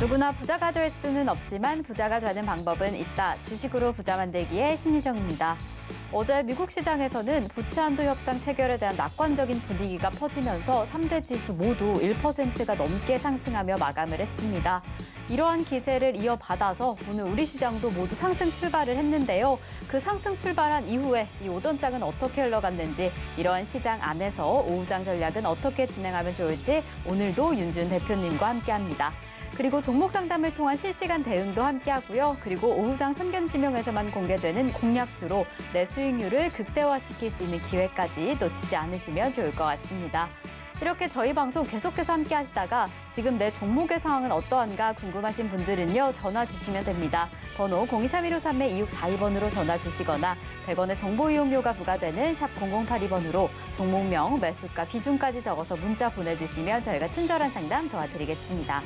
누구나 부자가 될 수는 없지만 부자가 되는 방법은 있다. 주식으로 부자 만들기의 신유정입니다. 어제 미국 시장에서는 부채 한도 협상 체결에 대한 낙관적인 분위기가 퍼지면서 3대 지수 모두 1%가 넘게 상승하며 마감을 했습니다. 이러한 기세를 이어받아서 오늘 우리 시장도 모두 상승 출발을 했는데요. 그 상승 출발한 이후에 이 오전장은 어떻게 흘러갔는지 이러한 시장 안에서 오후장 전략은 어떻게 진행하면 좋을지 오늘도 윤준 대표님과 함께합니다. 그리고 종목 상담을 통한 실시간 대응도 함께하고요. 그리고 오후장 선견지명에서만 공개되는 공략주로 내 수익률을 극대화시킬 수 있는 기회까지 놓치지 않으시면 좋을 것 같습니다. 이렇게 저희 방송 계속해서 함께 하시다가 지금 내 종목의 상황은 어떠한가 궁금하신 분들은요. 전화 주시면 됩니다. 번호 0231532-2642번으로 전화 주시거나 100원의 정보 이용료가 부과되는 샵 0082번으로 종목명, 매수가, 비중까지 적어서 문자 보내주시면 저희가 친절한 상담 도와드리겠습니다.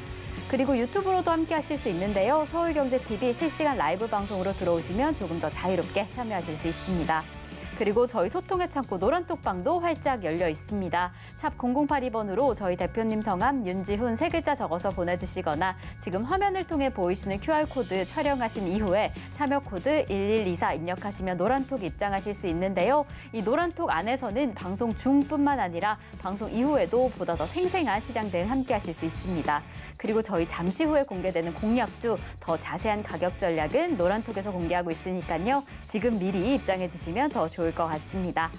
그리고 유튜브로도 함께 하실 수 있는데요. 서울경제TV 실시간 라이브 방송으로 들어오시면 조금 더 자유롭게 참여하실 수 있습니다. 그리고 저희 소통의 창고 노란톡방도 활짝 열려 있습니다. 샵 0082번으로 저희 대표님 성함 윤지훈 세 글자 적어서 보내주시거나 지금 화면을 통해 보이시는 QR코드 촬영하신 이후에 참여 코드 1124 입력하시면 노란톡 입장하실 수 있는데요. 이 노란톡 안에서는 방송 중뿐만 아니라 방송 이후에도 보다 더 생생한 시장 대응 함께 하실 수 있습니다. 그리고 저희 잠시 후에 공개되는 공략주 더 자세한 가격 전략은 노란톡에서 공개하고 있으니까요. 지금 미리 입장해 주시면 더 좋을 좋을 것 같습니다.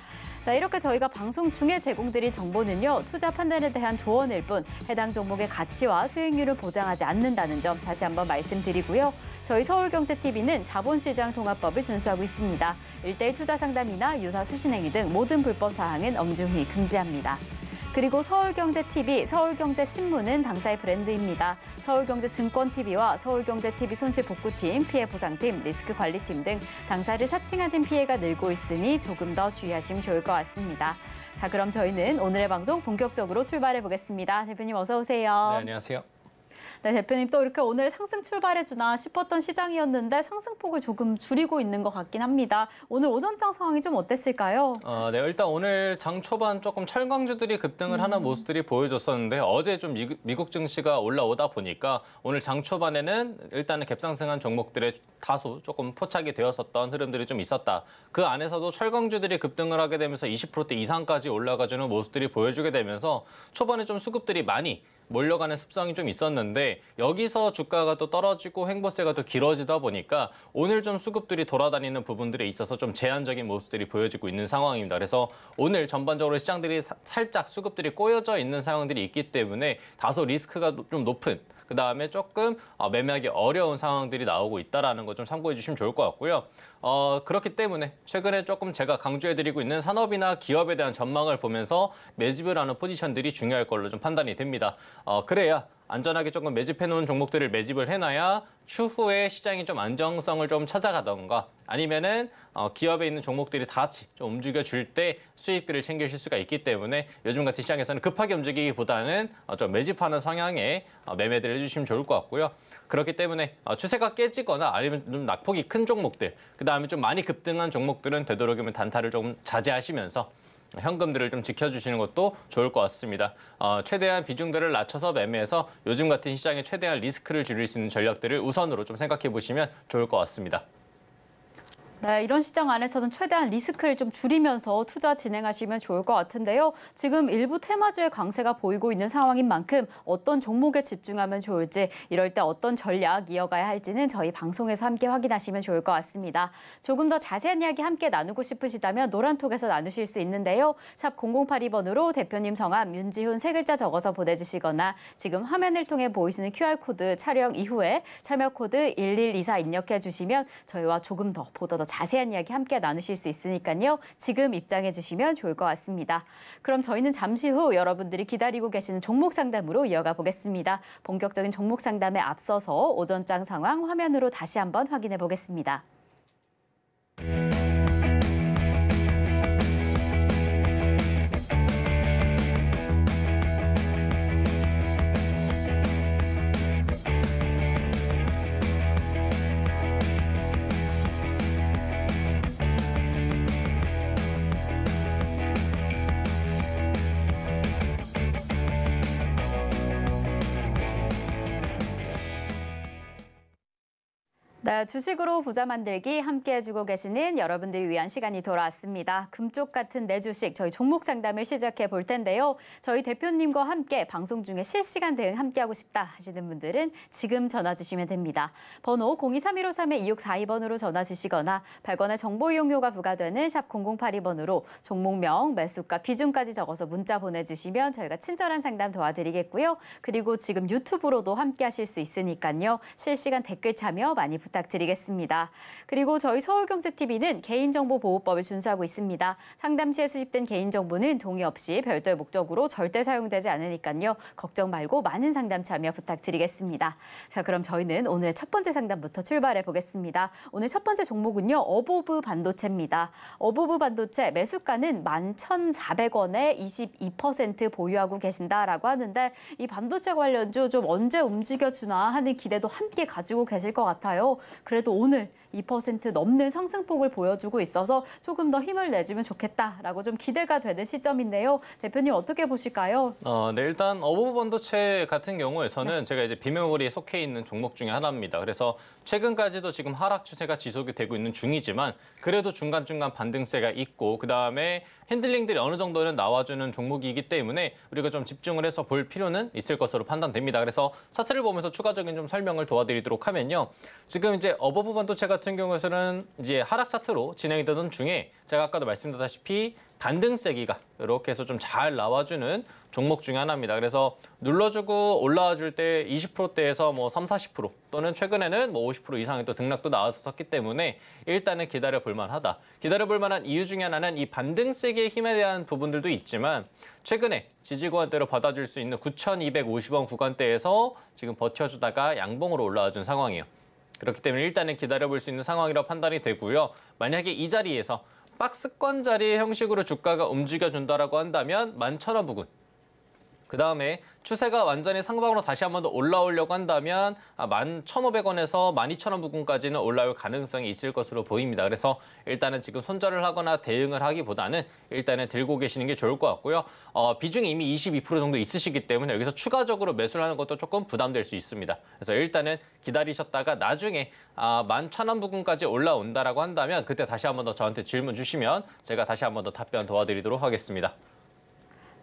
자, 이렇게 저희가 방송 중에 제공드린 정보는요. 투자 판단에 대한 조언일 뿐 해당 종목의 가치와 수익률을 보장하지 않는다는 점 다시 한번 말씀드리고요. 저희 서울경제TV는 자본시장 통합법을 준수하고 있습니다. 일대일 투자 상담이나 유사 수신행위 등 모든 불법 사항은 엄중히 금지합니다. 그리고 서울경제TV, 서울경제신문은 당사의 브랜드입니다. 서울경제증권TV와 서울경제TV 손실복구팀, 피해보상팀, 리스크관리팀 등 당사를 사칭하팀 피해가 늘고 있으니 조금 더 주의하시면 좋을 것 같습니다. 자, 그럼 저희는 오늘의 방송 본격적으로 출발해 보겠습니다. 대표님 어서 오세요. 네, 안녕하세요. 네, 대표님 또 이렇게 오늘 상승 출발해주나 싶었던 시장이었는데 상승폭을 조금 줄이고 있는 것 같긴 합니다. 오늘 오전장 상황이 좀 어땠을까요? 아, 네, 일단 오늘 장 초반 조금 철강주들이 급등을 음. 하는 모습들이 보여줬었는데 어제 좀 미국, 미국 증시가 올라오다 보니까 오늘 장 초반에는 일단은 갭상승한 종목들의 다소 조금 포착이 되었었던 흐름들이 좀 있었다. 그 안에서도 철강주들이 급등을 하게 되면서 20%대 이상까지 올라가주는 모습들이 보여주게 되면서 초반에 좀 수급들이 많이 몰려가는 습성이 좀 있었는데 여기서 주가가 또 떨어지고 횡보세가 더 길어지다 보니까 오늘 좀 수급들이 돌아다니는 부분들에 있어서 좀 제한적인 모습들이 보여지고 있는 상황입니다. 그래서 오늘 전반적으로 시장들이 사, 살짝 수급들이 꼬여져 있는 상황들이 있기 때문에 다소 리스크가 좀 높은 그다음에 조금 어, 매매하기 어려운 상황들이 나오고 있다는 라거좀 참고해 주시면 좋을 것 같고요. 어, 그렇기 때문에 최근에 조금 제가 강조해드리고 있는 산업이나 기업에 대한 전망을 보면서 매집을 하는 포지션들이 중요할 걸로 좀 판단이 됩니다. 어, 그래야 안전하게 조금 매집해 놓은 종목들을 매집을 해놔야 추후에 시장이 좀 안정성을 좀 찾아가던가 아니면은 어, 기업에 있는 종목들이 다 같이 좀 움직여 줄 때 수익들을 챙기실 수가 있기 때문에 요즘 같은 시장에서는 급하게 움직이기보다는 어, 좀 매집하는 성향의 어, 매매들을 해주시면 좋을 것 같고요. 그렇기 때문에 어, 추세가 깨지거나 아니면 좀 낙폭이 큰 종목들 그 다음에 좀 많이 급등한 종목들은 되도록이면 단타를 조금 자제하시면서 현금들을 좀 지켜주시는 것도 좋을 것 같습니다. 어, 최대한 비중들을 낮춰서 매매해서 요즘 같은 시장에 최대한 리스크를 줄일 수 있는 전략들을 우선으로 좀 생각해 보시면 좋을 것 같습니다. 네, 이런 시장 안에서는 최대한 리스크를 좀 줄이면서 투자 진행하시면 좋을 것 같은데요. 지금 일부 테마주의 강세가 보이고 있는 상황인 만큼 어떤 종목에 집중하면 좋을지 이럴 때 어떤 전략 이어가야 할지는 저희 방송에서 함께 확인하시면 좋을 것 같습니다. 조금 더 자세한 이야기 함께 나누고 싶으시다면 노란톡에서 나누실 수 있는데요. 샵 0082번으로 대표님 성함 윤지훈 세 글자 적어서 보내주시거나 지금 화면을 통해 보이시는 QR코드 촬영 이후에 참여 코드 1124 입력해 주시면 저희와 조금 더 보다 더 자세한 이야기 함께 나누실 수 있으니까요. 지금 입장해 주시면 좋을 것 같습니다. 그럼 저희는 잠시 후 여러분들이 기다리고 계시는 종목 상담으로 이어가 보겠습니다. 본격적인 종목 상담에 앞서서 오전장 상황 화면으로 다시 한번 확인해 보겠습니다. 주식으로 부자 만들기 함께 해주고 계시는 여러분들을 위한 시간이 돌아왔습니다. 금쪽 같은 내 주식 저희 종목 상담을 시작해 볼 텐데요. 저희 대표님과 함께 방송 중에 실시간 대응 함께하고 싶다 하시는 분들은 지금 전화 주시면 됩니다. 번호 023153-2642번으로 전화 주시거나 100원의 정보 이용료가 부과되는 샵 0082번으로 종목명, 매수가, 비중까지 적어서 문자 보내주시면 저희가 친절한 상담 도와드리겠고요. 그리고 지금 유튜브로도 함께하실 수 있으니까요. 실시간 댓글 참여 많이 부탁드립니다. 부탁드리겠습니다. 그리고 저희 서울경제TV는 개인정보보호법을 준수하고 있습니다. 상담 시에 수집된 개인정보는 동의 없이 별도의 목적으로 절대 사용되지 않으니까요. 걱정 말고 많은 상담 참여 부탁드리겠습니다. 자, 그럼 저희는 오늘의 첫 번째 상담부터 출발해 보겠습니다. 오늘 첫 번째 종목은요. 어보브 반도체입니다. 어보브 반도체 매수가는 11,400원에 22% 보유하고 계신다라고 하는데 이 반도체 관련주 좀 언제 움직여주나 하는 기대도 함께 가지고 계실 것 같아요. 그래도 오늘 2% 넘는 상승폭을 보여주고 있어서 조금 더 힘을 내주면 좋겠다라고 좀 기대가 되는 시점인데요. 대표님 어떻게 보실까요? 어, 네, 일단 어부 번도체 같은 경우에서는 네. 제가 이제 비메모리에 속해 있는 종목 중에 하나입니다. 그래서 최근까지도 지금 하락 추세가 지속이 되고 있는 중이지만 그래도 중간중간 반등세가 있고 그다음에 핸들링들이 어느 정도는 나와주는 종목이기 때문에 우리가 좀 집중을 해서 볼 필요는 있을 것으로 판단됩니다. 그래서 차트를 보면서 추가적인 좀 설명을 도와드리도록 하면요. 지금 이제 어버브 반도체 같은 경우에는 이제 하락 차트로 진행이 되던 중에 제가 아까도 말씀드렸다시피 반등세기가 이렇게 해서 좀 잘 나와주는 종목 중에 하나입니다. 그래서 눌러주고 올라와줄 때 20%대에서 뭐 3, 40% 또는 최근에는 뭐 50% 이상의 또 등락도 나왔었기 때문에 일단은 기다려볼 만하다. 기다려볼 만한 이유 중에 하나는 이 반등세기의 힘에 대한 부분들도 있지만 최근에 지지구한대로 받아줄 수 있는 9,250원 구간대에서 지금 버텨주다가 양봉으로 올라와준 상황이에요. 그렇기 때문에 일단은 기다려볼 수 있는 상황이라 고 판단이 되고요. 만약에 이 자리에서 박스권 자리 형식으로 주가가 움직여준다라고 한다면 11,000원 부근 그 다음에 추세가 완전히 상방으로 다시 한번 더 올라오려고 한다면 11,500원에서 아, 12,000원 부근까지는 올라올 가능성이 있을 것으로 보입니다. 그래서 일단은 지금 손절을 하거나 대응을 하기보다는 일단은 들고 계시는 게 좋을 것 같고요. 어, 비중이 이미 22% 정도 있으시기 때문에 여기서 추가적으로 매수를 하는 것도 조금 부담될 수 있습니다. 그래서 일단은 기다리셨다가 나중에 아, 11,000원 부근까지 올라온다라고 한다면 그때 다시 한번 더 저한테 질문 주시면 제가 다시 한번 더 답변 도와드리도록 하겠습니다.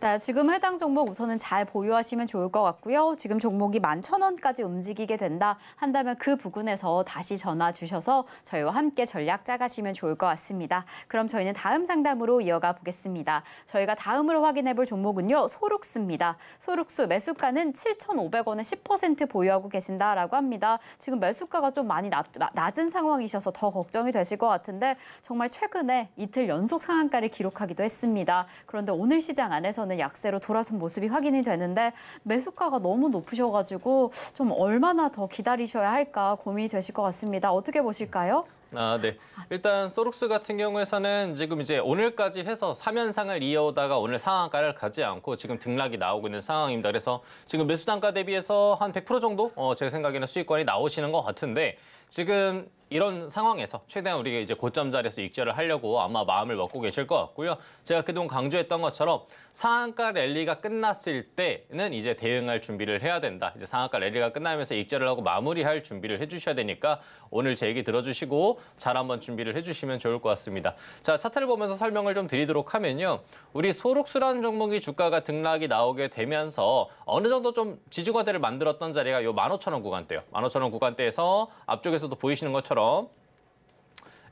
네, 지금 해당 종목 우선은 잘 보유하시면 좋을 것 같고요. 지금 종목이 11,000원까지 움직이게 된다 한다면 그 부근에서 다시 전화 주셔서 저희와 함께 전략 짜가시면 좋을 것 같습니다. 그럼 저희는 다음 상담으로 이어가 보겠습니다. 저희가 다음으로 확인해 볼 종목은요. 소룩스입니다. 소룩수 매수가는 7,500원에 10% 보유하고 계신다라고 합니다. 지금 매수가가 좀 많이 낮, 낮은 상황이셔서 더 걱정이 되실 것 같은데 정말 최근에 이틀 연속 상한가를 기록하기도 했습니다. 그런데 오늘 시장 안에서는 전에 약세로 돌아선 모습이 확인이 되는데 매수가가 너무 높으셔가지고 좀 얼마나 더 기다리셔야 할까 고민이 되실 것 같습니다. 어떻게 보실까요? 아, 네. 일단 소룩스 같은 경우에서는 지금 이제 오늘까지 해서 3연상을 이어오다가 오늘 상한가를 가지 않고 지금 등락이 나오고 있는 상황입니다. 그래서 지금 매수 단가 대비해서 한 100% 정도 어, 제 생각에는 수익권이 나오시는 것 같은데 지금 이런 상황에서 최대한 우리가 이제 고점 자리에서 익절을 하려고 아마 마음을 먹고 계실 것 같고요. 제가 그동안 강조했던 것처럼 상한가 랠리가 끝났을 때는 이제 대응할 준비를 해야 된다. 이제 상한가 랠리가 끝나면서 익절을 하고 마무리할 준비를 해주셔야 되니까 오늘 제 얘기 들어주시고 잘 한번 준비를 해주시면 좋을 것 같습니다. 자 차트를 보면서 설명을 좀 드리도록 하면요. 우리 소록수란 종목이 주가가 등락이 나오게 되면서 어느 정도 좀 지지과대를 만들었던 자리가 요 15,000원 구간대요. 15,000원 구간대에서 앞쪽에서도 보이시는 것처럼 것처럼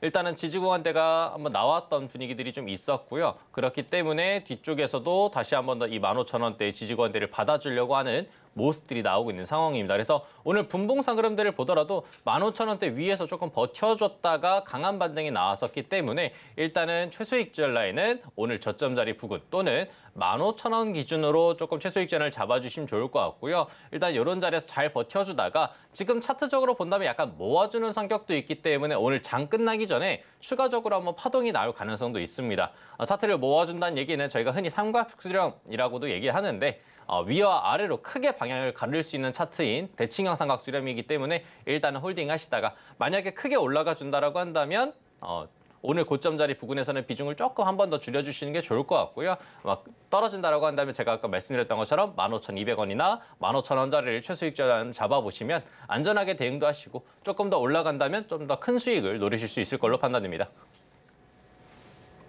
일단은 지지구간대가 한번 나왔던 분위기들이 좀 있었고요. 그렇기 때문에 뒤쪽에서도 다시 한번 더이 15,000원대의 지지구한대를 받아주려고 하는 모습들이 나오고 있는 상황입니다. 그래서 오늘 분봉상 그름들을 보더라도 15,000원대 위에서 조금 버텨줬다가 강한 반등이 나왔었기 때문에 일단은 최소익전 라인은 오늘 저점 자리 부근 또는 15,000원 기준으로 조금 최소익전을 잡아주시면 좋을 것 같고요. 일단 이런 자리에서 잘 버텨주다가 지금 차트적으로 본다면 약간 모아주는 성격도 있기 때문에 오늘 장 끝나기 전에 추가적으로 한번 파동이 나올 가능성도 있습니다. 어, 차트를 모아준다는 얘기는 저희가 흔히 삼각수령이라고도 얘기하는데 아, 위와 아래로 크게 방향을 가릴 수 있는 차트인 대칭형 삼각수렴이기 때문에 일단은 홀딩하시다가 만약에 크게 올라가 준다라고 한다면 어, 오늘 고점 자리 부근에서는 비중을 조금 한 번 더 줄여주시는 게 좋을 것 같고요. 막 떨어진다라고 한다면 제가 아까 말씀드렸던 것처럼 15,200원이나 1 5 0 0 0원자리를 최수익 잡아보시면 안전하게 대응도 하시고 조금 더 올라간다면 좀 더 큰 수익을 노리실 수 있을 걸로 판단됩니다.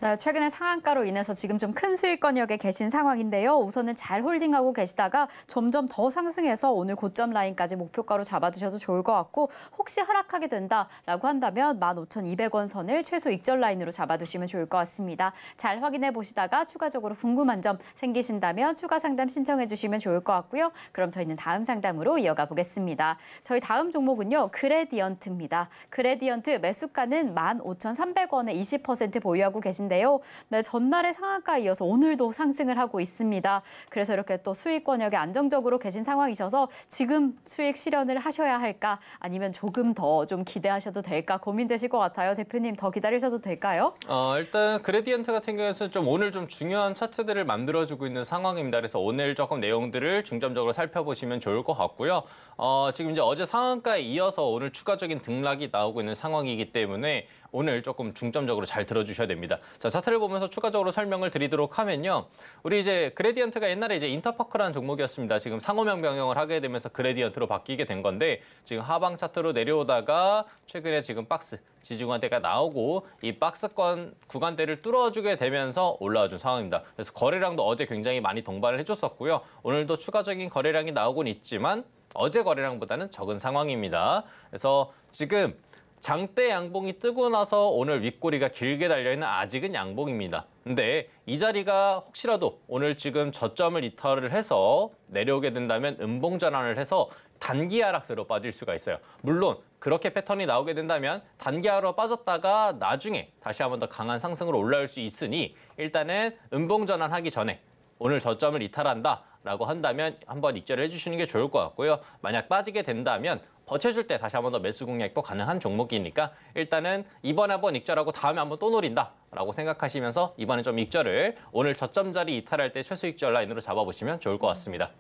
네, 최근에 상한가로 인해서 지금 좀 큰 수익 권역에 계신 상황인데요. 우선은 잘 홀딩하고 계시다가 점점 더 상승해서 오늘 고점 라인까지 목표가로 잡아두셔도 좋을 것 같고 혹시 하락하게 된다라고 한다면 15,200원 선을 최소 익절 라인으로 잡아두시면 좋을 것 같습니다. 잘 확인해 보시다가 추가적으로 궁금한 점 생기신다면 추가 상담 신청해 주시면 좋을 것 같고요. 그럼 저희는 다음 상담으로 이어가 보겠습니다. 저희 다음 종목은요. 그레디언트입니다. 그레디언트 매수가는 15,300원에 20% 보유하고 계신 있는데요. 네, 전날의 상한가에 이어서 오늘도 상승을 하고 있습니다. 그래서 이렇게 또 수익 권역에 안정적으로 계신 상황이셔서 지금 수익 실현을 하셔야 할까 아니면 조금 더 좀 기대하셔도 될까 고민되실 것 같아요. 대표님 더 기다리셔도 될까요? 어, 일단 그레디언트 같은 경우에는 좀 오늘 좀 중요한 차트들을 만들어주고 있는 상황입니다. 그래서 오늘 조금 내용들을 중점적으로 살펴보시면 좋을 것 같고요. 어, 지금 이제 어제 상한가에 이어서 오늘 추가적인 등락이 나오고 있는 상황이기 때문에 오늘 조금 중점적으로 잘 들어주셔야 됩니다. 자, 차트를 보면서 추가적으로 설명을 드리도록 하면요. 우리 이제 그레디언트가 옛날에 이제 인터파크라는 종목이었습니다. 지금 상호명 변경을 하게 되면서 그레디언트로 바뀌게 된 건데 지금 하방 차트로 내려오다가 최근에 지금 박스 지지구간대가 나오고 이 박스권 구간대를 뚫어주게 되면서 올라와준 상황입니다. 그래서 거래량도 어제 굉장히 많이 동반을 해줬었고요. 오늘도 추가적인 거래량이 나오곤 있지만 어제 거래량보다는 적은 상황입니다. 그래서 지금 장대 양봉이 뜨고 나서 오늘 윗꼬리가 길게 달려있는 아직은 양봉입니다. 근데 이 자리가 혹시라도 오늘 지금 저점을 이탈을 해서 내려오게 된다면 음봉 전환을 해서 단기 하락세로 빠질 수가 있어요. 물론 그렇게 패턴이 나오게 된다면 단기하로 빠졌다가 나중에 다시 한번 더 강한 상승으로 올라올 수 있으니 일단은 음봉 전환하기 전에 오늘 저점을 이탈한다 라고 한다면 한번 익절을 해주시는 게 좋을 것 같고요. 만약 빠지게 된다면 버텨줄 때 다시 한번 더 매수 공략도 가능한 종목이니까 일단은 이번에 한번 익절하고 다음에 한번 또 노린다. 라고 생각하시면서 이번에 좀 익절을 오늘 저점 자리 이탈할 때 최소 익절 라인으로 잡아보시면 좋을 것 같습니다.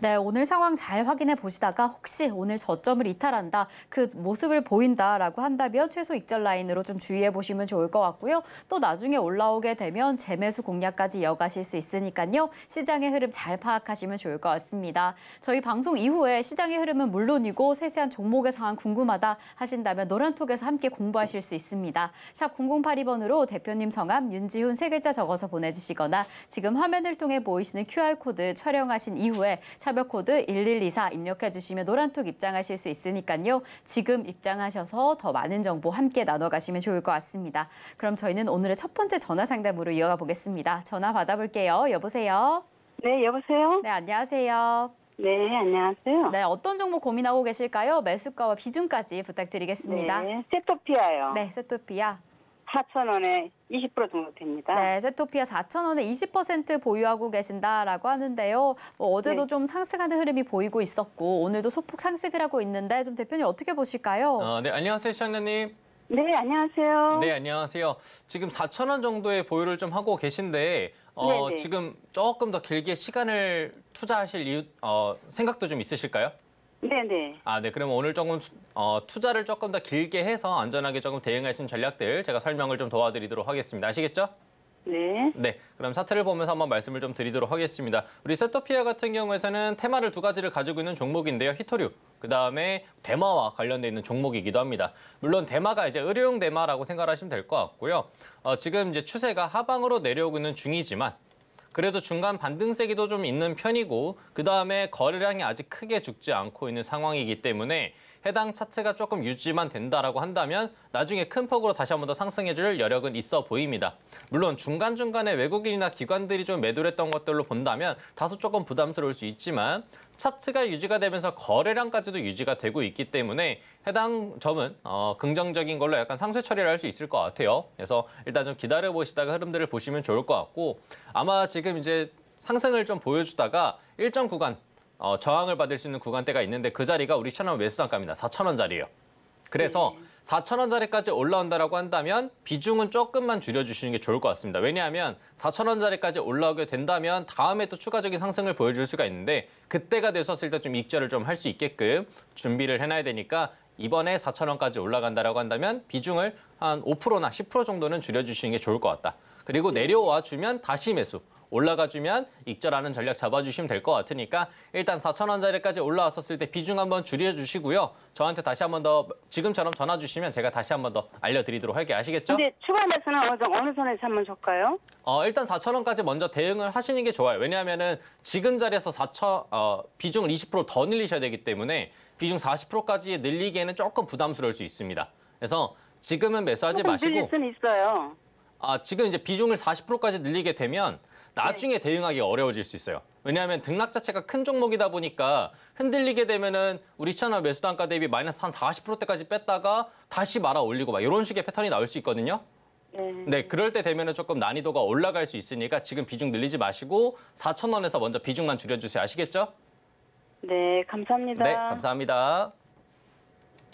네, 오늘 상황 잘 확인해 보시다가 혹시 오늘 저점을 이탈한다, 그 모습을 보인다라고 한다면 최소 익절 라인으로 좀 주의해 보시면 좋을 것 같고요. 또 나중에 올라오게 되면 재매수 공략까지 이어가실 수 있으니까요. 시장의 흐름 잘 파악하시면 좋을 것 같습니다. 저희 방송 이후에 시장의 흐름은 물론이고 세세한 종목의 상황 궁금하다 하신다면 노란톡에서 함께 공부하실 수 있습니다. 샵 0082번으로 대표님 성함 윤지훈 세 글자 적어서 보내주시거나 지금 화면을 통해 보이시는 QR코드 촬영하신 이후에 차별 코드 1124 입력해 주시면 노란톡 입장하실 수 있으니까요. 지금 입장하셔서 더 많은 정보 함께 나눠가시면 좋을 것 같습니다. 그럼 저희는 오늘의 첫 번째 전화 상담으로 이어가 보겠습니다. 전화 받아볼게요. 여보세요. 네, 여보세요. 네, 안녕하세요. 네, 안녕하세요. 네, 어떤 종목 고민하고 계실까요? 매수가와 비중까지 부탁드리겠습니다. 네, 세토피아요. 네, 세토피아. 4천 원에 20% 정도 됩니다. 네, 세토피아 4천 원에 20% 보유하고 계신다라고 하는데요. 뭐 어제도 네. 좀 상승하는 흐름이 보이고 있었고 오늘도 소폭 상승을 하고 있는데 좀 대표님 어떻게 보실까요? 아, 네, 안녕하세요, 시청자님. 네, 안녕하세요. 네, 안녕하세요. 지금 4천 원 정도의 보유를 좀 하고 계신데 어, 네, 네. 지금 조금 더 길게 시간을 투자하실 이유, 어, 생각도 좀 있으실까요? 네네. 아, 네. 그러면 오늘 조금 어, 투자를 조금 더 길게 해서 안전하게 조금 대응할 수 있는 전략들 제가 설명을 좀 도와드리도록 하겠습니다. 아시겠죠? 네. 네. 그럼 사태를 보면서 한번 말씀을 좀 드리도록 하겠습니다. 우리 세토피아 같은 경우에는 테마를 두 가지를 가지고 있는 종목인데요. 히토류. 그다음에 대마와 관련돼 있는 종목이기도 합니다. 물론 대마가 이제 의료용 대마라고 생각하시면 될 것 같고요. 어, 지금 이제 추세가 하방으로 내려오고 있는 중이지만 그래도 중간 반등세기도 좀 있는 편이고 그다음에 거래량이 아직 크게 죽지 않고 있는 상황이기 때문에 해당 차트가 조금 유지만 된다라고 한다면 나중에 큰 폭으로 다시 한번 더 상승해줄 여력은 있어 보입니다. 물론 중간중간에 외국인이나 기관들이 좀 매도를 했던 것들로 본다면 다소 조금 부담스러울 수 있지만 차트가 유지가 되면서 거래량까지도 유지가 되고 있기 때문에 해당 점은 어, 긍정적인 걸로 약간 상쇄 처리를 할 수 있을 것 같아요. 그래서 일단 좀 기다려 보시다가 흐름들을 보시면 좋을 것 같고 아마 지금 이제 상승을 좀 보여주다가 일정 구간 어, 저항을 받을 수 있는 구간대가 있는데 그 자리가 우리 채널 매수 단가입니다. 4천 원자리예요 그래서 네. 4천 원짜리까지 올라온다라고 한다면 비중은 조금만 줄여주시는 게 좋을 것 같습니다. 왜냐하면 4천 원짜리까지 올라오게 된다면 다음에 또 추가적인 상승을 보여줄 수가 있는데 그때가 됐었을 때 좀 익절을 좀 할 수 있게끔 준비를 해놔야 되니까 이번에 4천 원까지 올라간다라고 한다면 비중을 한 5%나 10% 정도는 줄여주시는 게 좋을 것 같다. 그리고 내려와 주면 다시 매수. 올라가주면 익절하는 전략 잡아주시면 될 것 같으니까 일단 4천원짜리까지 올라왔었을 때 비중 한번 줄여주시고요. 저한테 다시 한번 더 지금처럼 전화 주시면 제가 다시 한번 더 알려드리도록 할게 요 아시겠죠? 근데 추가 매수는 어느, 어느 선에서 한번 줄까요? 어, 일단 4천원까지 먼저 대응을 하시는 게 좋아요. 왜냐하면은 지금 자리에서 4천 어, 비중을 20%더 늘리셔야 되기 때문에 비중 40%까지 늘리기에는 조금 부담스러울 수 있습니다. 그래서 지금은 매수하지 마시고. 늘릴 수는 있어요. 아, 지금 이제 비중을 40%까지 늘리게 되면 나중에 대응하기 어려워질 수 있어요. 왜냐하면 등락 자체가 큰 종목이다 보니까 흔들리게 되면은 우리 천원 매수 단가 대비 마이너스 한 40%대까지 뺐다가 다시 말아 올리고 막 이런 식의 패턴이 나올 수 있거든요. 네. 네, 그럴 때 되면은 조금 난이도가 올라갈 수 있으니까 지금 비중 늘리지 마시고 4천 원에서 먼저 비중만 줄여주세요. 아시겠죠? 네, 감사합니다. 네, 감사합니다.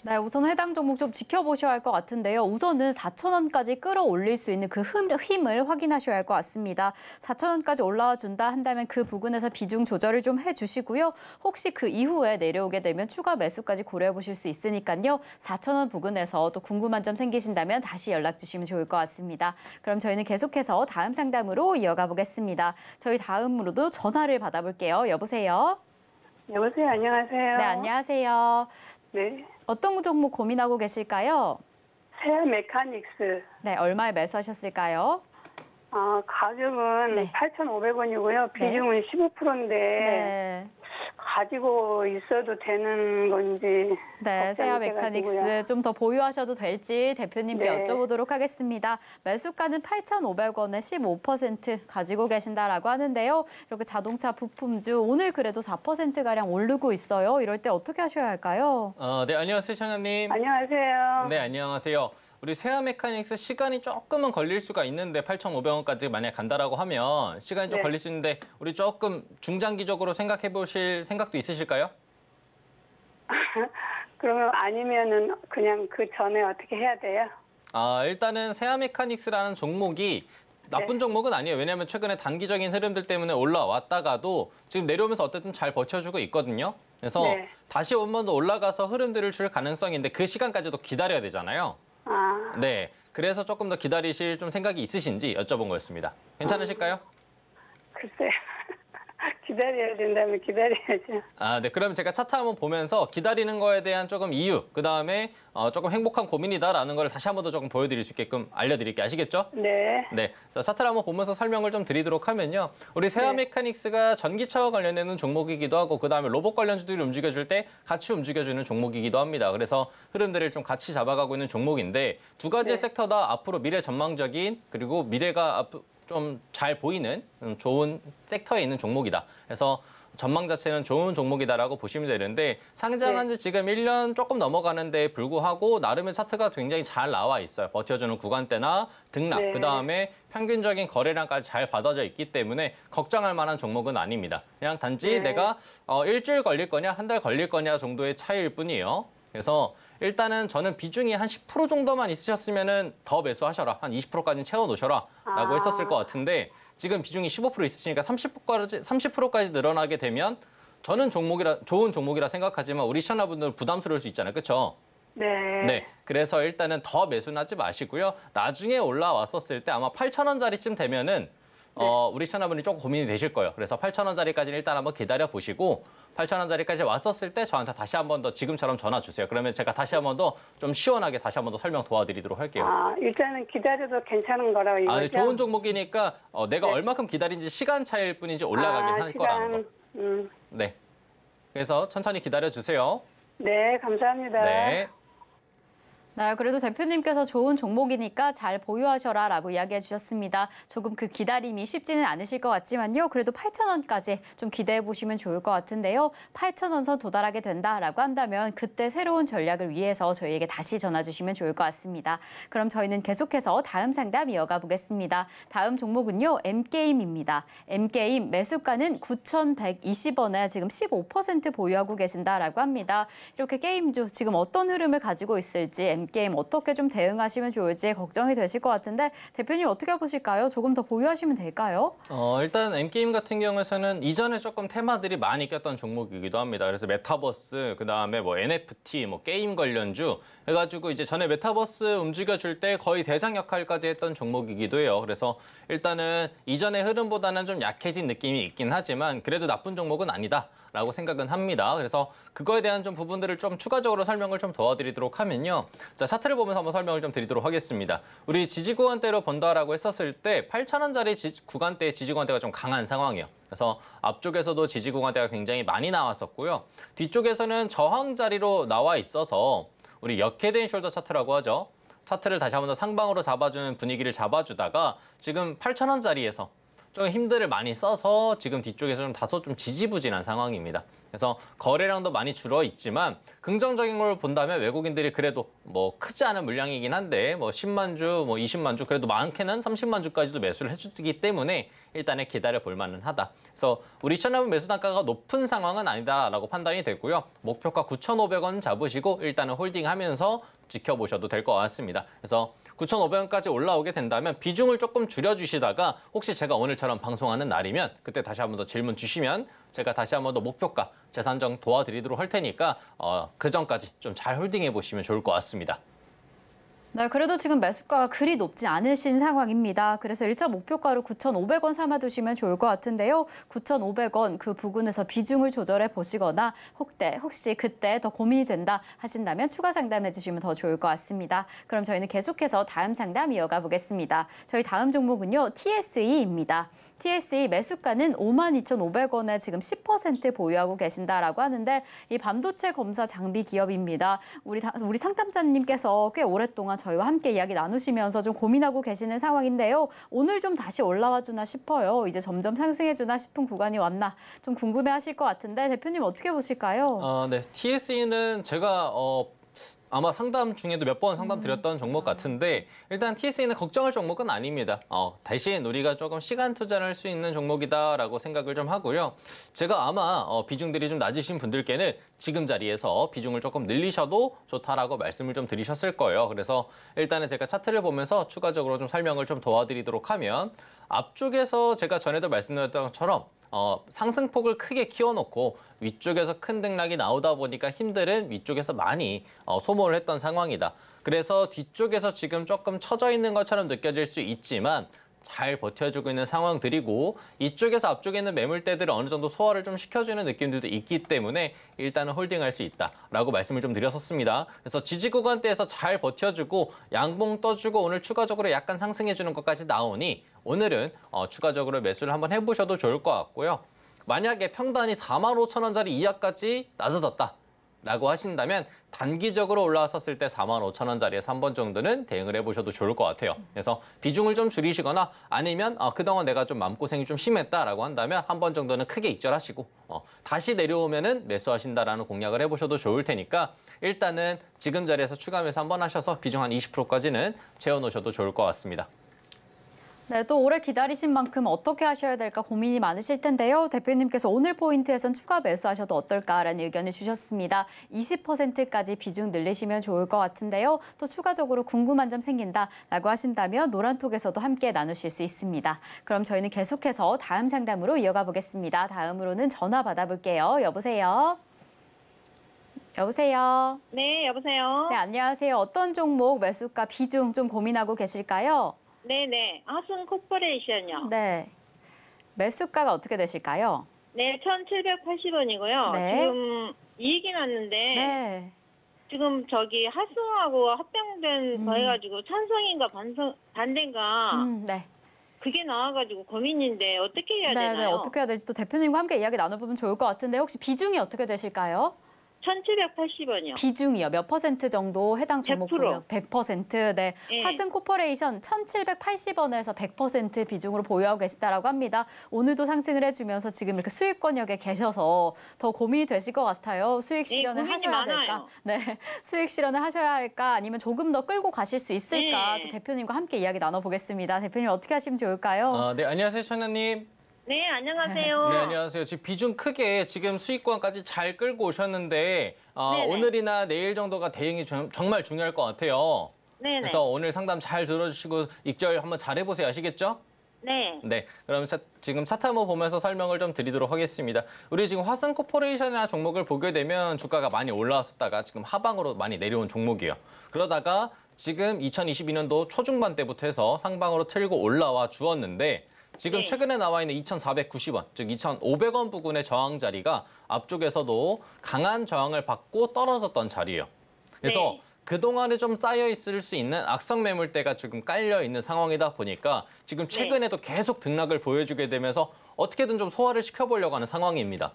네, 우선 해당 종목 좀 지켜보셔야 할 것 같은데요. 우선은 4천원까지 끌어올릴 수 있는 그 흠, 힘을 확인하셔야 할 것 같습니다. 4천원까지 올라와 준다 한다면 그 부근에서 비중 조절을 좀 해주시고요. 혹시 그 이후에 내려오게 되면 추가 매수까지 고려해 보실 수 있으니까요. 4천원 부근에서 또 궁금한 점 생기신다면 다시 연락 주시면 좋을 것 같습니다. 그럼 저희는 계속해서 다음 상담으로 이어가 보겠습니다. 저희 다음으로도 전화를 받아볼게요. 여보세요? 여보세요. 안녕하세요. 네, 안녕하세요. 네. 어떤 종목 고민하고 계실까요? 세아 메카닉스. 네, 얼마에 매수하셨을까요? 아, 가격은 네. 8,500원이고요. 비중은 네. 15%인데 네. 가지고 있어도 되는 건지 네, 세아 메카닉스 좀 더 보유하셔도 될지 대표님께 네. 여쭤보도록 하겠습니다. 매수가는 8,500원에 15% 가지고 계신다라고 하는데요. 이렇게 자동차 부품주 오늘 그래도 4%가량 오르고 있어요. 이럴 때 어떻게 하셔야 할까요? 어, 네, 안녕하세요, 천연님. 안녕하세요. 네, 안녕하세요. 우리 세아 메카닉스 시간이 조금은 걸릴 수가 있는데 8,500원까지 만약 간다라고 하면 시간이 좀 네. 걸릴 수 있는데 우리 조금 중장기적으로 생각해 보실 생각도 있으실까요? 그러면 아니면은 그냥 그 전에 어떻게 해야 돼요? 아, 일단은 세아 메카닉스라는 종목이 네. 나쁜 네. 종목은 아니에요. 왜냐하면 최근에 단기적인 흐름들 때문에 올라왔다가도 지금 내려오면서 어쨌든 잘 버텨주고 있거든요. 그래서 네. 다시 한번더 올라가서 흐름들을 줄 가능성인데 그 시간까지도 기다려야 되잖아요. 네, 그래서 조금 더 기다리실 좀 생각이 있으신지 여쭤본 거였습니다. 괜찮으실까요? 음, 글쎄 기다려야 된다면 기다려야죠. 아, 네. 그럼 제가 차트 한번 보면서 기다리는 거에 대한 조금 이유, 그 다음에 어, 조금 행복한 고민이다라는 걸 다시 한번더 조금 보여드릴 수 있게끔 알려드릴게 아시겠죠? 네. 네. 자, 차트를 한번 보면서 설명을 좀 드리도록 하면요. 우리 세아 네. 메카닉스가 전기차와 관련되는 종목이기도 하고, 그 다음에 로봇 관련주들이 움직여줄 때 같이 움직여주는 종목이기도 합니다. 그래서 흐름들을 좀 같이 잡아가고 있는 종목인데, 두가지 네. 섹터 다 앞으로 미래 전망적인, 그리고 미래가 앞, 으로 좀잘 보이는 음, 좋은 섹터에 있는 종목이다. 그래서 전망 자체는 좋은 종목이다라고 보시면 되는데 상장한 네. 지 지금 1년 조금 넘어가는데 불구하고 나름의 차트가 굉장히 잘 나와 있어요. 버텨주는 구간대나 등락, 네. 그다음에 평균적인 거래량까지 잘 받아져 있기 때문에 걱정할 만한 종목은 아닙니다. 그냥 단지 네. 내가 어, 일주일 걸릴 거냐, 한 달 걸릴 거냐 정도의 차이일 뿐이에요. 그래서 일단은 저는 비중이 한 10% 정도만 있으셨으면 더 매수하셔라. 한 20%까지 채워놓으셔라. 라고 아... 했었을 것 같은데 지금 비중이 15% 있으시니까 30%까지, 30%까지 늘어나게 되면 저는 종목이라 좋은 종목이라 생각하지만 우리 시청자분들 부담스러울 수 있잖아요. 그쵸 네. 네. 그래서 일단은 더 매수는 하지 마시고요. 나중에 올라왔었을 때 아마 8,000원짜리쯤 되면은 네. 어, 우리 시청자분이 조금 고민이 되실 거예요. 그래서 8,000원짜리까지는 일단 한번 기다려 보시고 8,000원짜리까지 왔었을 때 저한테 다시 한번 더 지금처럼 전화 주세요. 그러면 제가 다시 한번 더 좀 시원하게 다시 한번 더 설명 도와드리도록 할게요. 아, 일단은 기다려도 괜찮은 거라 아, 이거죠? 아니, 좋은 종목이니까 어, 내가 네. 얼마큼 기다린지 시간 차일 뿐이지 올라가긴 아, 할 시간. 거라는 거. 음. 네. 그래서 천천히 기다려 주세요. 네, 감사합니다. 네. 네, 그래도 대표님께서 좋은 종목이니까 잘 보유하셔라 라고 이야기해 주셨습니다. 조금 그 기다림이 쉽지는 않으실 것 같지만요. 그래도 8,000원까지 좀 기대해 보시면 좋을 것 같은데요. 8,000원 선 도달하게 된다라고 한다면 그때 새로운 전략을 위해서 저희에게 다시 전화 주시면 좋을 것 같습니다. 그럼 저희는 계속해서 다음 상담 이어가 보겠습니다. 다음 종목은요. M게임입니다. M게임 매수가는 9,120원에 지금 15% 보유하고 계신다라고 합니다. 이렇게 게임주 지금 어떤 흐름을 가지고 있을지 원게임 어떻게 좀 대응하시면 좋을지 걱정이 되실 것 같은데 대표님 어떻게 보실까요? 조금 더 보유하시면 될까요? 어, 일단 M게임 같은 경우에는 이전에 조금 테마들이 많이 꼈던 종목이기도 합니다. 그래서 메타버스, 그다음에 뭐 NFT, 뭐 게임 관련주 해가지고 이제 전에 메타버스 움직여줄 때 거의 대장 역할까지 했던 종목이기도 해요. 그래서 일단은 이전의 흐름보다는 좀 약해진 느낌이 있긴 하지만 그래도 나쁜 종목은 아니다. 라고 생각은 합니다. 그래서 그거에 대한 좀 부분들을 좀 추가적으로 설명을 좀 도와드리도록 하면요. 자, 차트를 보면서 한번 설명을 좀 드리도록 하겠습니다. 우리 지지 구간대로 본다라고 했었을 때 8,000원짜리 구간대의 지지 구간대가 좀 강한 상황이에요. 그래서 앞쪽에서도 지지 구간대가 굉장히 많이 나왔었고요. 뒤쪽에서는 저항 자리로 나와 있어서 우리 역해된숄더 차트라고 하죠. 차트를 다시 한번 더 상방으로 잡아주는 분위기를 잡아주다가 지금 8,000원짜리에서 좀 힘들을 많이 써서 지금 뒤쪽에서 좀 다소 좀 지지부진한 상황입니다. 그래서 거래량도 많이 줄어 있지만 긍정적인 걸 본다면 외국인들이 그래도 뭐 크지 않은 물량이긴 한데 뭐 10만 주, 뭐 20만 주 그래도 많게는 30만 주까지도 매수를 해주기 때문에 일단은 기다려 볼 만은 하다. 그래서 우리 시청자분 매수 단가가 높은 상황은 아니다라고 판단이 됐고요 목표가 9,500원 잡으시고 일단은 홀딩하면서 지켜보셔도 될 것 같습니다. 그래서 9,500원까지 올라오게 된다면 비중을 조금 줄여주시다가 혹시 제가 오늘처럼 방송하는 날이면 그때 다시 한번 더 질문 주시면 제가 다시 한번 더 목표가 재산정 도와드리도록 할 테니까 어, 그 전까지 좀 잘 홀딩해 보시면 좋을 것 같습니다. 네, 그래도 지금 매수가가 그리 높지 않으신 상황입니다. 그래서 1차 목표가로 9,500원 삼아두시면 좋을 것 같은데요. 9,500원 그 부근에서 비중을 조절해 보시거나 혹때, 혹시 그때 더 고민이 된다 하신다면 추가 상담해 주시면 더 좋을 것 같습니다. 그럼 저희는 계속해서 다음 상담 이어가 보겠습니다. 저희 다음 종목은요, TSE입니다. TSE 매수가는 52,500원에 지금 10% 보유하고 계신다라고 하는데 이 반도체 검사 장비 기업입니다. 우리, 우리 상담자님께서 꽤 오랫동안 저희와 함께 이야기 나누시면서 좀 고민하고 계시는 상황인데요. 오늘 좀 다시 올라와 주나 싶어요. 이제 점점 상승해 주나 싶은 구간이 왔나 좀 궁금해 하실 것 같은데 대표님 어떻게 보실까요? 아, 네. TSE는 제가 어, 아마 상담 중에도 몇 번 상담 음. 드렸던 종목 같은데 일단 TSE는 걱정할 종목은 아닙니다. 어, 대신 우리가 조금 시간 투자를 할 수 있는 종목이다라고 생각을 좀 하고요. 제가 아마 어, 비중들이 좀 낮으신 분들께는 지금 자리에서 비중을 조금 늘리셔도 좋다라고 말씀을 좀 드리셨을 거예요. 그래서 일단은 제가 차트를 보면서 추가적으로 좀 설명을 좀 도와드리도록 하면 앞쪽에서 제가 전에도 말씀드렸던 것처럼 어, 상승폭을 크게 키워놓고 위쪽에서 큰 등락이 나오다 보니까 힘들은 위쪽에서 많이 어, 소모를 했던 상황이다. 그래서 뒤쪽에서 지금 조금 처져 있는 것처럼 느껴질 수 있지만 잘 버텨주고 있는 상황들이고 이쪽에서 앞쪽에 있는 매물대들을 어느 정도 소화를 좀 시켜주는 느낌들도 있기 때문에 일단은 홀딩할 수 있다라고 말씀을 좀 드렸었습니다. 그래서 지지 구간대에서 잘 버텨주고 양봉 떠주고 오늘 추가적으로 약간 상승해주는 것까지 나오니 오늘은 어, 추가적으로 매수를 한번 해보셔도 좋을 것 같고요. 만약에 평단이 4 5 0 0 0 원짜리 이하까지 낮아졌다. 라고 하신다면 단기적으로 올라왔었을 때 4만 5천 원짜리에 3번 정도는 대응을 해보셔도 좋을 것 같아요. 그래서 비중을 좀 줄이시거나 아니면 어, 그동안 내가 좀 마음고생이 좀 심했다라고 한다면 한 번 정도는 크게 익절하시고 어, 다시 내려오면은 매수하신다라는 공략을 해보셔도 좋을 테니까 일단은 지금 자리에서 추가 매수 한번 하셔서 비중 한 20%까지는 채워놓으셔도 좋을 것 같습니다. 네, 또 오래 기다리신 만큼 어떻게 하셔야 될까 고민이 많으실 텐데요. 대표님께서 오늘 포인트에선 추가 매수하셔도 어떨까라는 의견을 주셨습니다. 20%까지 비중 늘리시면 좋을 것 같은데요. 또 추가적으로 궁금한 점 생긴다라고 하신다면 노란톡에서도 함께 나누실 수 있습니다. 그럼 저희는 계속해서 다음 상담으로 이어가 보겠습니다. 다음으로는 전화 받아볼게요. 여보세요. 여보세요. 네, 여보세요. 네, 안녕하세요. 어떤 종목 매수가 비중 좀 고민하고 계실까요? 네네. 하순 코퍼레이션요. 네. 매수가가 어떻게 되실까요? 네, 1,780원이고요. 네. 지금 이익이 났는데 네. 지금 저기 하수하고 합병된 음. 거 해가지고 찬성인가 반성, 반대인가 음, 네. 그게 나와가지고 고민인데 어떻게 해야 네, 네. 되나요? 네, 어떻게 해야 될지 또 대표님과 함께 이야기 나눠보면 좋을 것 같은데 혹시 비중이 어떻게 되실까요? 1,780원이요. 비중이요. 몇 퍼센트 정도 해당 종목 100%. 100%. 네. 네. 예. 화승 코퍼레이션 1,780원에서 100% 비중으로 보유하고 계시다라고 합니다. 오늘도 상승을 해 주면서 지금 이렇게 수익권역에 계셔서 더 고민이 되실 것 같아요. 수익 예, 실현을 네, 하셔야 많아요. 될까? 네. 수익 실현을 하셔야 할까? 아니면 조금 더 끌고 가실 수 있을까? 네. 또 대표님과 함께 이야기 나눠 보겠습니다. 대표님 어떻게 하시면 좋을까요? 아, 네. 안녕하세요, 천나님. 네, 안녕하세요. 네, 안녕하세요. 지금 비중 크게 지금 수익권까지 잘 끌고 오셨는데 어, 오늘이나 내일 정도가 대응이 정말 중요할 것 같아요. 네네. 그래서 오늘 상담 잘 들어주시고 익절 한번 잘 해보세요. 아시겠죠? 네. 네. 그럼 차, 지금 차트 한번 보면서 설명을 좀 드리도록 하겠습니다. 우리 지금 화성 코퍼레이션이나 종목을 보게 되면 주가가 많이 올라왔었다가 지금 하방으로 많이 내려온 종목이에요. 그러다가 지금 2022년도 초중반 때부터 해서 상방으로 틀고 올라와 주었는데 지금 네. 최근에 나와 있는 2,490원, 즉 2,500원 부근의 저항 자리가 앞쪽에서도 강한 저항을 받고 떨어졌던 자리예요. 그래서 네. 그동안에 좀 쌓여 있을 수 있는 악성 매물대가 지금 깔려 있는 상황이다 보니까 지금 네. 최근에도 네. 계속 등락을 보여주게 되면서 어떻게든 좀 소화를 시켜보려고 하는 상황입니다.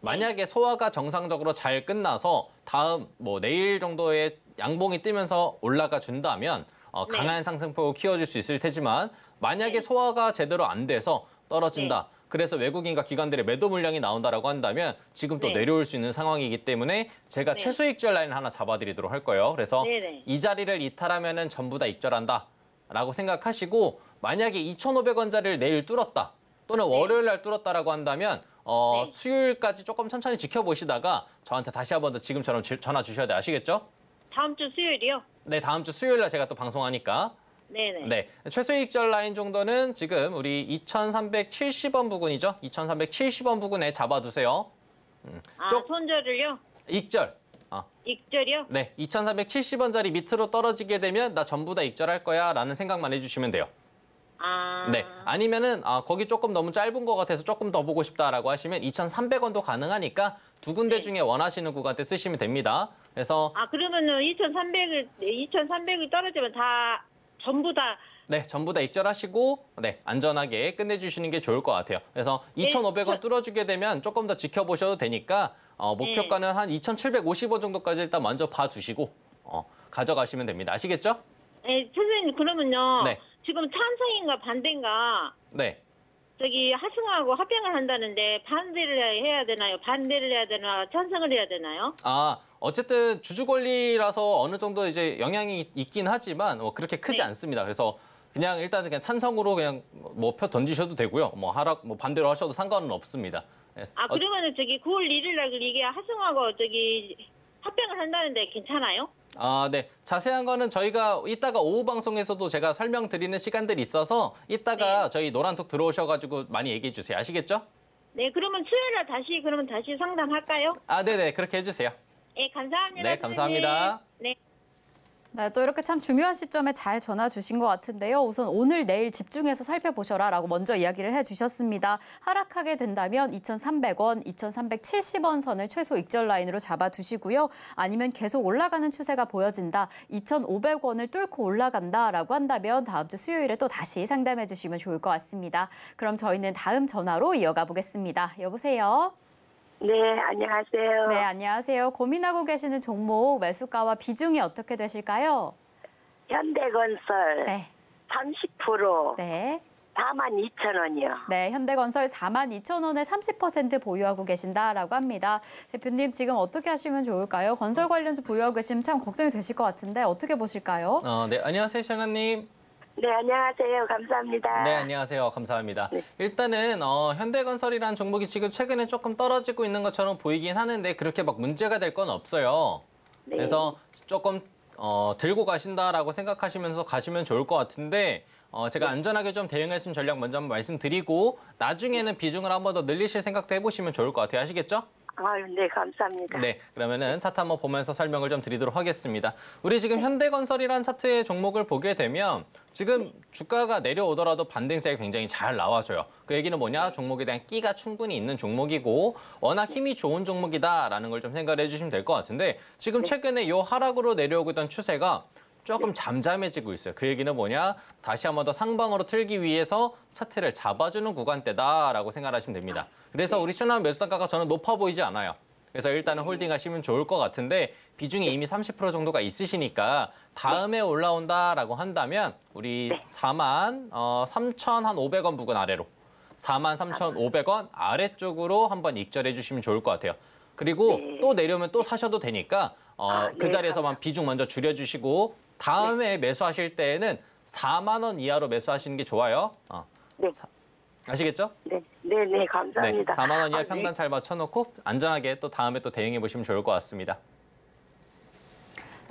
만약에 네. 소화가 정상적으로 잘 끝나서 다음 뭐 내일 정도에 양봉이 뜨면서 올라가 준다면 어, 네. 강한 상승폭을 키워줄 수 있을 테지만 만약에 네. 소화가 제대로 안 돼서 떨어진다. 네. 그래서 외국인과 기관들의 매도 물량이 나온다라고 한다면 지금 또 네. 내려올 수 있는 상황이기 때문에 제가 네. 최소 익절 라인 하나 잡아드리도록 할 거예요. 그래서 네네. 네. 이 자리를 이탈하면 전부 다 익절한다라고 생각하시고 만약에 2,500원짜리를 내일 뚫었다 또는 네. 월요일 날 뚫었다라고 한다면 어, 수요일까지 조금 천천히 지켜보시다가 저한테 다시 한번 더 지금처럼 전화 주셔야 돼 아시겠죠? 다음 주 수요일이요? 네, 다음 주 수요일 날 제가 또 방송하니까. 네네. 네. 최소이익절 라인 정도는 지금 우리 2,370원 부근이죠. 2,370원 부근에 잡아두세요. 음. 아, 쪽... 손절을요? 익절. 아. 익절이요? 네. 2,370원짜리 밑으로 떨어지게 되면 나 전부 다 익절할 거야 라는 생각만 해주시면 돼요. 아... 네. 아니면은 아, 거기 조금 너무 짧은 것 같아서 조금 더 보고 싶다라고 하시면 2,300원도 가능하니까 두 군데 네. 중에 원하시는 구간 때 쓰시면 됩니다. 그래서 아 그러면은 2,300을 2 3 0 0을 떨어지면 다 전부 다 네, 전부 다 익절하시고 네, 안전하게 끝내주시는 게 좋을 것 같아요. 그래서 네. 2,500원 뚫어주게 되면 조금 더 지켜보셔도 되니까 어, 목표가는 네. 한 2,750원 정도까지 일단 먼저 봐두시고 어, 가져가시면 됩니다. 아시겠죠? 네, 선생님 그러면요. 네. 지금 찬성인가 반대인가? 네. 저기 하승하고 합병을 한다는데 반대를 해야 되나요? 반대를 해야 되나? 찬성을 해야 되나요? 아 어쨌든 주주 권리라서 어느 정도 이제 영향이 있긴 하지만 뭐 그렇게 크지 네. 않습니다. 그래서 그냥 일단 그냥 찬성으로 그냥 뭐 표 던지셔도 되고요. 뭐 하락 뭐 반대로 하셔도 상관은 없습니다. 예, 아 어, 그러면은 저기 9월 1일 날 이게 하승하고 저기 합병을 한다는데 괜찮아요? 아, 네. 자세한 거는 저희가 이따가 오후 방송에서도 제가 설명드리는 시간들이 있어서 이따가 네. 저희 노란톡 들어오셔가지고 많이 얘기해 주세요. 아시겠죠? 네, 그러면 수요일 날 다시 그러면 다시 상담할까요? 아, 네네. 그렇게 해주세요. 네, 감사합니다. 네, 감사합니다. 선생님. 네. 네, 또 이렇게 참 중요한 시점에 잘 전화 주신 것 같은데요. 우선 오늘 내일 집중해서 살펴보셔라 라고 먼저 이야기를 해주셨습니다. 하락하게 된다면 2,300원, 2,370원 선을 최소 익절 라인으로 잡아두시고요. 아니면 계속 올라가는 추세가 보여진다, 2,500원을 뚫고 올라간다 라고 한다면 다음 주 수요일에 또 다시 상담해 주시면 좋을 것 같습니다. 그럼 저희는 다음 전화로 이어가 보겠습니다. 여보세요? 네, 안녕하세요. 네, 안녕하세요. 고민하고 계시는 종목 매수가와 비중이 어떻게 되실까요? 현대건설 네. 30%. 네. 4만 2천 원이요. 네, 현대건설 4만 2천 원에 30% 보유하고 계신다라고 합니다. 대표님 지금 어떻게 하시면 좋을까요? 건설 관련주 보유하고 계시면 참 걱정이 되실 것 같은데 어떻게 보실까요? 어, 네, 안녕하세요, 션아님. 네, 안녕하세요. 감사합니다. 네, 안녕하세요. 감사합니다. 네. 일단은 어, 현대건설이라는 종목이 지금 최근에 조금 떨어지고 있는 것처럼 보이긴 하는데 그렇게 막 문제가 될 건 없어요. 네. 그래서 조금 어, 들고 가신다라고 생각하시면서 가시면 좋을 것 같은데 어, 제가 네. 안전하게 좀 대응할 수 있는 전략 먼저 한번 말씀드리고 나중에는 네. 비중을 한 번 더 늘리실 생각도 해보시면 좋을 것 같아요. 아시겠죠? 아유, 네, 감사합니다. 네, 그러면은 차트 한번 보면서 설명을 좀 드리도록 하겠습니다. 우리 지금 현대건설이란 차트의 종목을 보게 되면 지금 주가가 내려오더라도 반등세가 굉장히 잘 나와줘요. 그 얘기는 뭐냐? 종목에 대한 끼가 충분히 있는 종목이고 워낙 힘이 좋은 종목이다라는 걸 좀 생각해 을 주시면 될 것 같은데 지금 네. 최근에 요 하락으로 내려오고 있던 추세가 조금 잠잠해지고 있어요. 그 얘기는 뭐냐? 다시 한번 더 상방으로 틀기 위해서 차트를 잡아주는 구간대다라고 생각하시면 됩니다. 그래서 우리 추남 매수단가가 저는 높아 보이지 않아요. 그래서 일단은 홀딩하시면 좋을 것 같은데 비중이 이미 30% 정도가 있으시니까 다음에 올라온다라고 한다면 우리 4만 어, 3,500원 부근 아래로 4만 3,500원 아래쪽으로 한번 익절해 주시면 좋을 것 같아요. 그리고 네. 또 내려오면 또 사셔도 되니까 어, 아, 그 네, 자리에서만 비중 먼저 줄여주시고 네. 다음에 매수하실 때에는 4만 원 이하로 매수하시는 게 좋아요. 어. 네. 사, 아시겠죠? 네, 네, 네 감사합니다. 네, 4만 원 이하 아, 평단 네. 잘 맞춰놓고 안전하게 또 다음에 또 대응해 보시면 좋을 것 같습니다.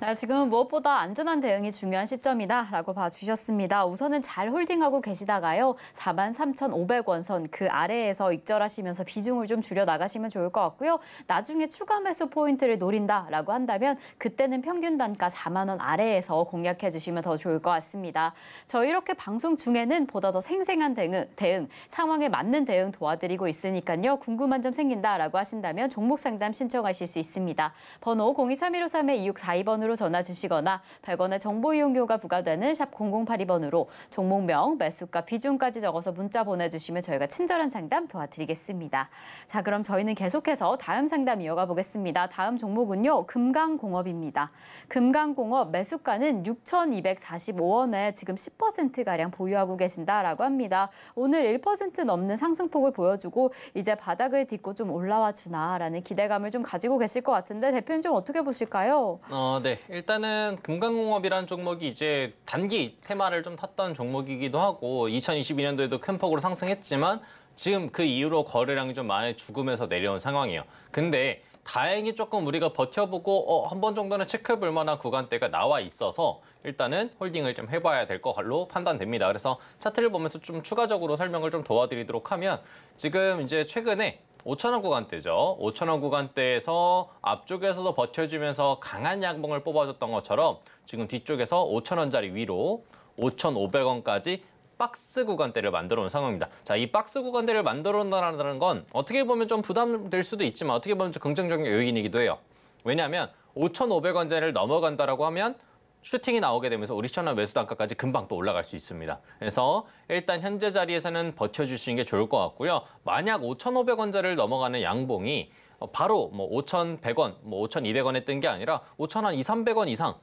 아, 지금은 무엇보다 안전한 대응이 중요한 시점이다라고 봐주셨습니다. 우선은 잘 홀딩하고 계시다가요. 43,500원 선 그 아래에서 익절하시면서 비중을 좀 줄여 나가시면 좋을 것 같고요. 나중에 추가 매수 포인트를 노린다라고 한다면 그때는 평균 단가 4만 원 아래에서 공략해 주시면 더 좋을 것 같습니다. 저 이렇게 방송 중에는 보다 더 생생한 대응, 대응 상황에 맞는 대응 도와드리고 있으니까요. 궁금한 점 생긴다라고 하신다면 종목 상담 신청하실 수 있습니다. 번호 0231532 6 4 2번으로 번으로 전화 주시거나 100원의 정보 이용료가 부과되는 샵 0082번으로 종목명, 매수가, 비중까지 적어서 문자 보내주시면 저희가 친절한 상담 도와드리겠습니다. 자, 그럼 저희는 계속해서 다음 상담 이어가 보겠습니다. 다음 종목은요, 금강공업입니다. 금강공업 매수가는 6,245원에 지금 10%가량 보유하고 계신다라고 합니다. 오늘 1% 넘는 상승폭을 보여주고 이제 바닥을 딛고 좀 올라와 주나라는 기대감을 좀 가지고 계실 것 같은데 대표님 좀 어떻게 보실까요? 어, 네. 일단은 금강공업이라는 종목이 이제 단기 테마를 좀 탔던 종목이기도 하고 2022년도에도 큰 폭으로 상승했지만 지금 그 이후로 거래량이 좀 많이 죽음에서 내려온 상황이에요. 근데 다행히 조금 우리가 버텨보고 어, 한 번 정도는 체크해볼 만한 구간대가 나와 있어서 일단은 홀딩을 좀 해봐야 될 걸로 판단됩니다. 그래서 차트를 보면서 좀 추가적으로 설명을 좀 도와드리도록 하면 지금 이제 최근에 5천원 구간대죠. 5천원 구간대에서 앞쪽에서도 버텨주면서 강한 양봉을 뽑아줬던 것처럼 지금 뒤쪽에서 5천원짜리 위로 5,500원까지 박스 구간대를 만들어 놓은 상황입니다. 자, 이 박스 구간대를 만들어 놓는다는건 어떻게 보면 좀 부담될 수도 있지만 어떻게 보면 좀 긍정적인 요인이기도 해요. 왜냐하면 5,500원대를 넘어간다라고 하면 슈팅이 나오게 되면서 우리 천원 매수 단가까지 금방 또 올라갈 수 있습니다. 그래서 일단 현재 자리에서는 버텨주시는 게 좋을 것 같고요. 만약 5,500원짜리를 넘어가는 양봉이 어, 바로 뭐 5,100원, 뭐 5,200원에 뜬 게 아니라 5,200원 이상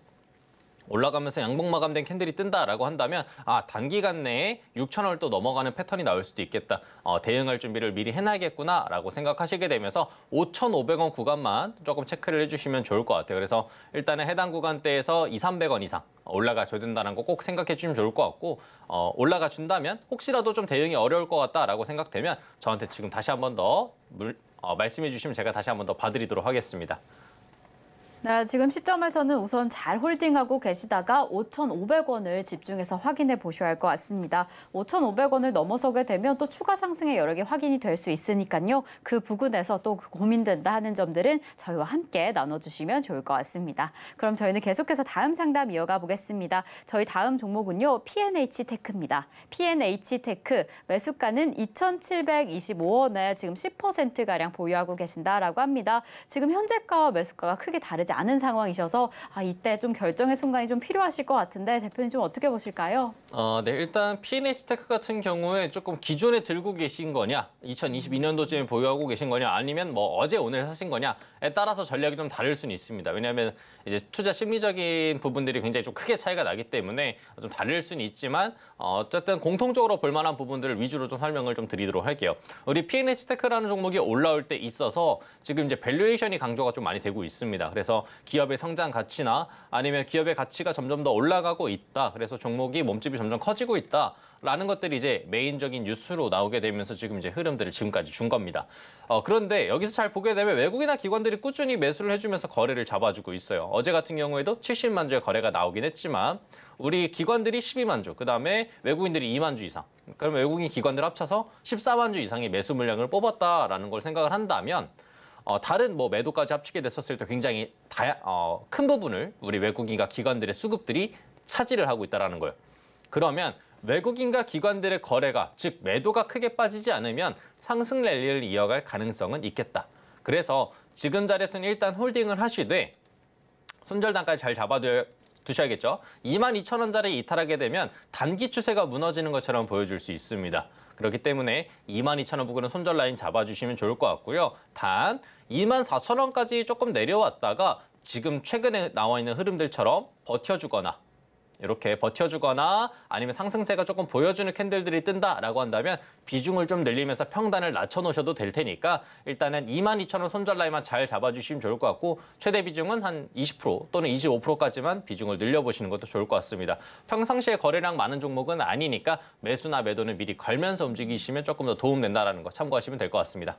올라가면서 양봉 마감된 캔들이 뜬다라고 한다면 아 단기간 내에 6천 원을 또 넘어가는 패턴이 나올 수도 있겠다. 어, 대응할 준비를 미리 해놔야겠구나라고 생각하시게 되면서 5,500원 구간만 조금 체크를 해주시면 좋을 것 같아요. 그래서 일단은 해당 구간대에서 2, 300원 이상 올라가줘야 된다는 거 꼭 생각해 주시면 좋을 것 같고 어, 올라가 준다면 혹시라도 좀 대응이 어려울 것 같다라고 생각되면 저한테 지금 다시 한 번 더 물, 어, 말씀해 주시면 제가 다시 한번 더 봐드리도록 하겠습니다. 네, 지금 시점에서는 우선 잘 홀딩하고 계시다가 5,500원을 집중해서 확인해 보셔야 할 것 같습니다. 5,500원을 넘어서게 되면 또 추가 상승의 여력이 확인이 될 수 있으니까요. 그 부분에서 또 고민된다 하는 점들은 저희와 함께 나눠주시면 좋을 것 같습니다. 그럼 저희는 계속해서 다음 상담 이어가 보겠습니다. 저희 다음 종목은요. PNH 테크입니다. PNH 테크 매수가는 2,725원에 지금 10%가량 보유하고 계신다라고 합니다. 지금 현재가와 매수가가 크게 다르지 않은 상황이셔서 아, 이때 좀 결정의 순간이 좀 필요하실 것 같은데 대표님 좀 어떻게 보실까요? 어, 네, 일단 P&H 테크 같은 경우에 조금 기존에 들고 계신 거냐, 2022년도쯤에 보유하고 계신 거냐, 아니면 뭐 어제 오늘 사신 거냐에 따라서 전략이 좀 다를 수는 있습니다. 왜냐하면 이제 투자 심리적인 부분들이 굉장히 좀 크게 차이가 나기 때문에 좀 다를 수는 있지만 어, 어쨌든 공통적으로 볼 만한 부분들을 위주로 좀 설명을 좀 드리도록 할게요. 우리 P&H 테크라는 종목이 올라올 때 있어서 지금 이제 밸류에이션이 강조가 좀 많이 되고 있습니다. 그래서 기업의 성장 가치나 아니면 기업의 가치가 점점 더 올라가고 있다. 그래서 종목이 몸집이 점점 커지고 있다. 라는 것들이 이제 메인적인 뉴스로 나오게 되면서 지금 이제 흐름들을 지금까지 준 겁니다. 어, 그런데 여기서 잘 보게 되면 외국이나 기관들이 꾸준히 매수를 해주면서 거래를 잡아주고 있어요. 어제 같은 경우에도 70만 주의 거래가 나오긴 했지만 우리 기관들이 12만 주, 그다음에 외국인들이 2만 주 이상. 그럼 외국인 기관들 합쳐서 14만 주 이상의 매수 물량을 뽑았다라는 걸 생각을 한다면 어, 다른 뭐 매도까지 합치게 됐었을 때 굉장히 다야, 어, 큰 부분을 우리 외국인과 기관들의 수급들이 차지를 하고 있다는 거예요. 그러면 외국인과 기관들의 거래가 즉 매도가 크게 빠지지 않으면 상승 랠리를 이어갈 가능성은 있겠다. 그래서 지금 자리에서는 일단 홀딩을 하시되 손절단까지 잘 잡아두셔야겠죠. 22,000원짜리 이탈하게 되면 단기 추세가 무너지는 것처럼 보여줄 수 있습니다. 그렇기 때문에 22,000원 부근은 손절 라인 잡아주시면 좋을 것 같고요. 단 2만 4천 원까지 조금 내려왔다가 지금 최근에 나와 있는 흐름들처럼 버텨주거나 이렇게 버텨주거나 아니면 상승세가 조금 보여주는 캔들들이 뜬다라고 한다면 비중을 좀 늘리면서 평단을 낮춰놓으셔도 될 테니까 일단은 22,000원 손절 라인만 잘 잡아주시면 좋을 것 같고 최대 비중은 한 20% 또는 25%까지만 비중을 늘려보시는 것도 좋을 것 같습니다. 평상시에 거래량 많은 종목은 아니니까 매수나 매도는 미리 걸면서 움직이시면 조금 더 도움된다라는 거 참고하시면 될 것 같습니다.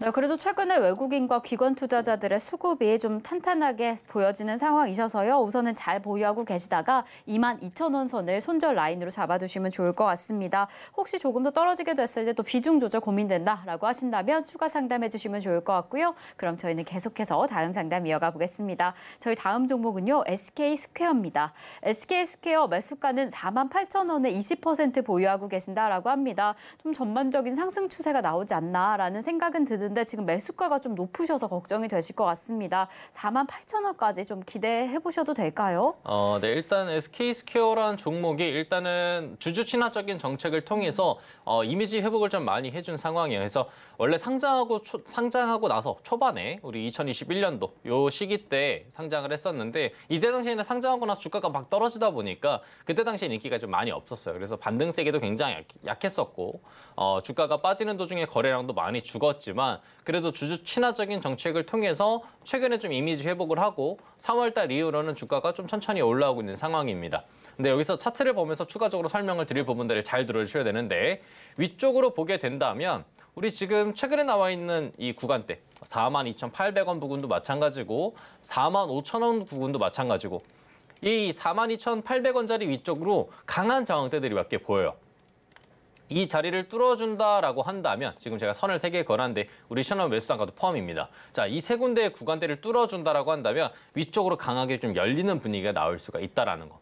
네, 그래도 최근에 외국인과 기관 투자자들의 수급이 좀 탄탄하게 보여지는 상황이셔서요. 우선은 잘 보유하고 계시다가 2만 2천 원 선을 손절 라인으로 잡아두시면 좋을 것 같습니다. 혹시 조금 더 떨어지게 됐을 때 또 비중 조절 고민된다라고 하신다면 추가 상담해 주시면 좋을 것 같고요. 그럼 저희는 계속해서 다음 상담 이어가 보겠습니다. 저희 다음 종목은요. SK 스퀘어입니다. SK 스퀘어 매수가는 4만 8천 원에 20% 보유하고 계신다라고 합니다. 좀 전반적인 상승 추세가 나오지 않나라는 생각은 드는 드는데 지금 매수가가 좀 높으셔서 걱정이 되실 것 같습니다. 4만 8천 원까지 좀 기대해 보셔도 될까요? 어, 네, 일단 SK스퀘어란 종목이 일단은 주주 친화적인 정책을 통해서 어, 이미지 회복을 좀 많이 해준 상황이에요. 그래서 원래 상장하고 초, 상장하고 나서 초반에 우리 2021년도 요 시기 때 상장을 했었는데 이때 당시에는 상장하고 나서 주가가 막 떨어지다 보니까 그때 당시에 인기가 좀 많이 없었어요. 그래서 반등세계도 굉장히 약, 약했었고 어, 주가가 빠지는 도중에 거래량도 많이 죽었지만 그래도 주주 친화적인 정책을 통해서 최근에 좀 이미지 회복을 하고 3월 달 이후로는 주가가 좀 천천히 올라오고 있는 상황입니다. 근데 여기서 차트를 보면서 추가적으로 설명을 드릴 부분들을 잘 들어주셔야 되는데 위쪽으로 보게 된다면 우리 지금 최근에 나와 있는 이 구간대 42,800원 부근도 마찬가지고 45,000원 부근도 마찬가지고 이 42,800원짜리 위쪽으로 강한 저항대들이 몇개 보여요. 이 자리를 뚫어준다라고 한다면 지금 제가 선을 세개 걸었는데 우리 셔널 웨수상과도 포함입니다. 자, 이 세 군데의 구간대를 뚫어준다라고 한다면 위쪽으로 강하게 좀 열리는 분위기가 나올 수가 있다라는 거.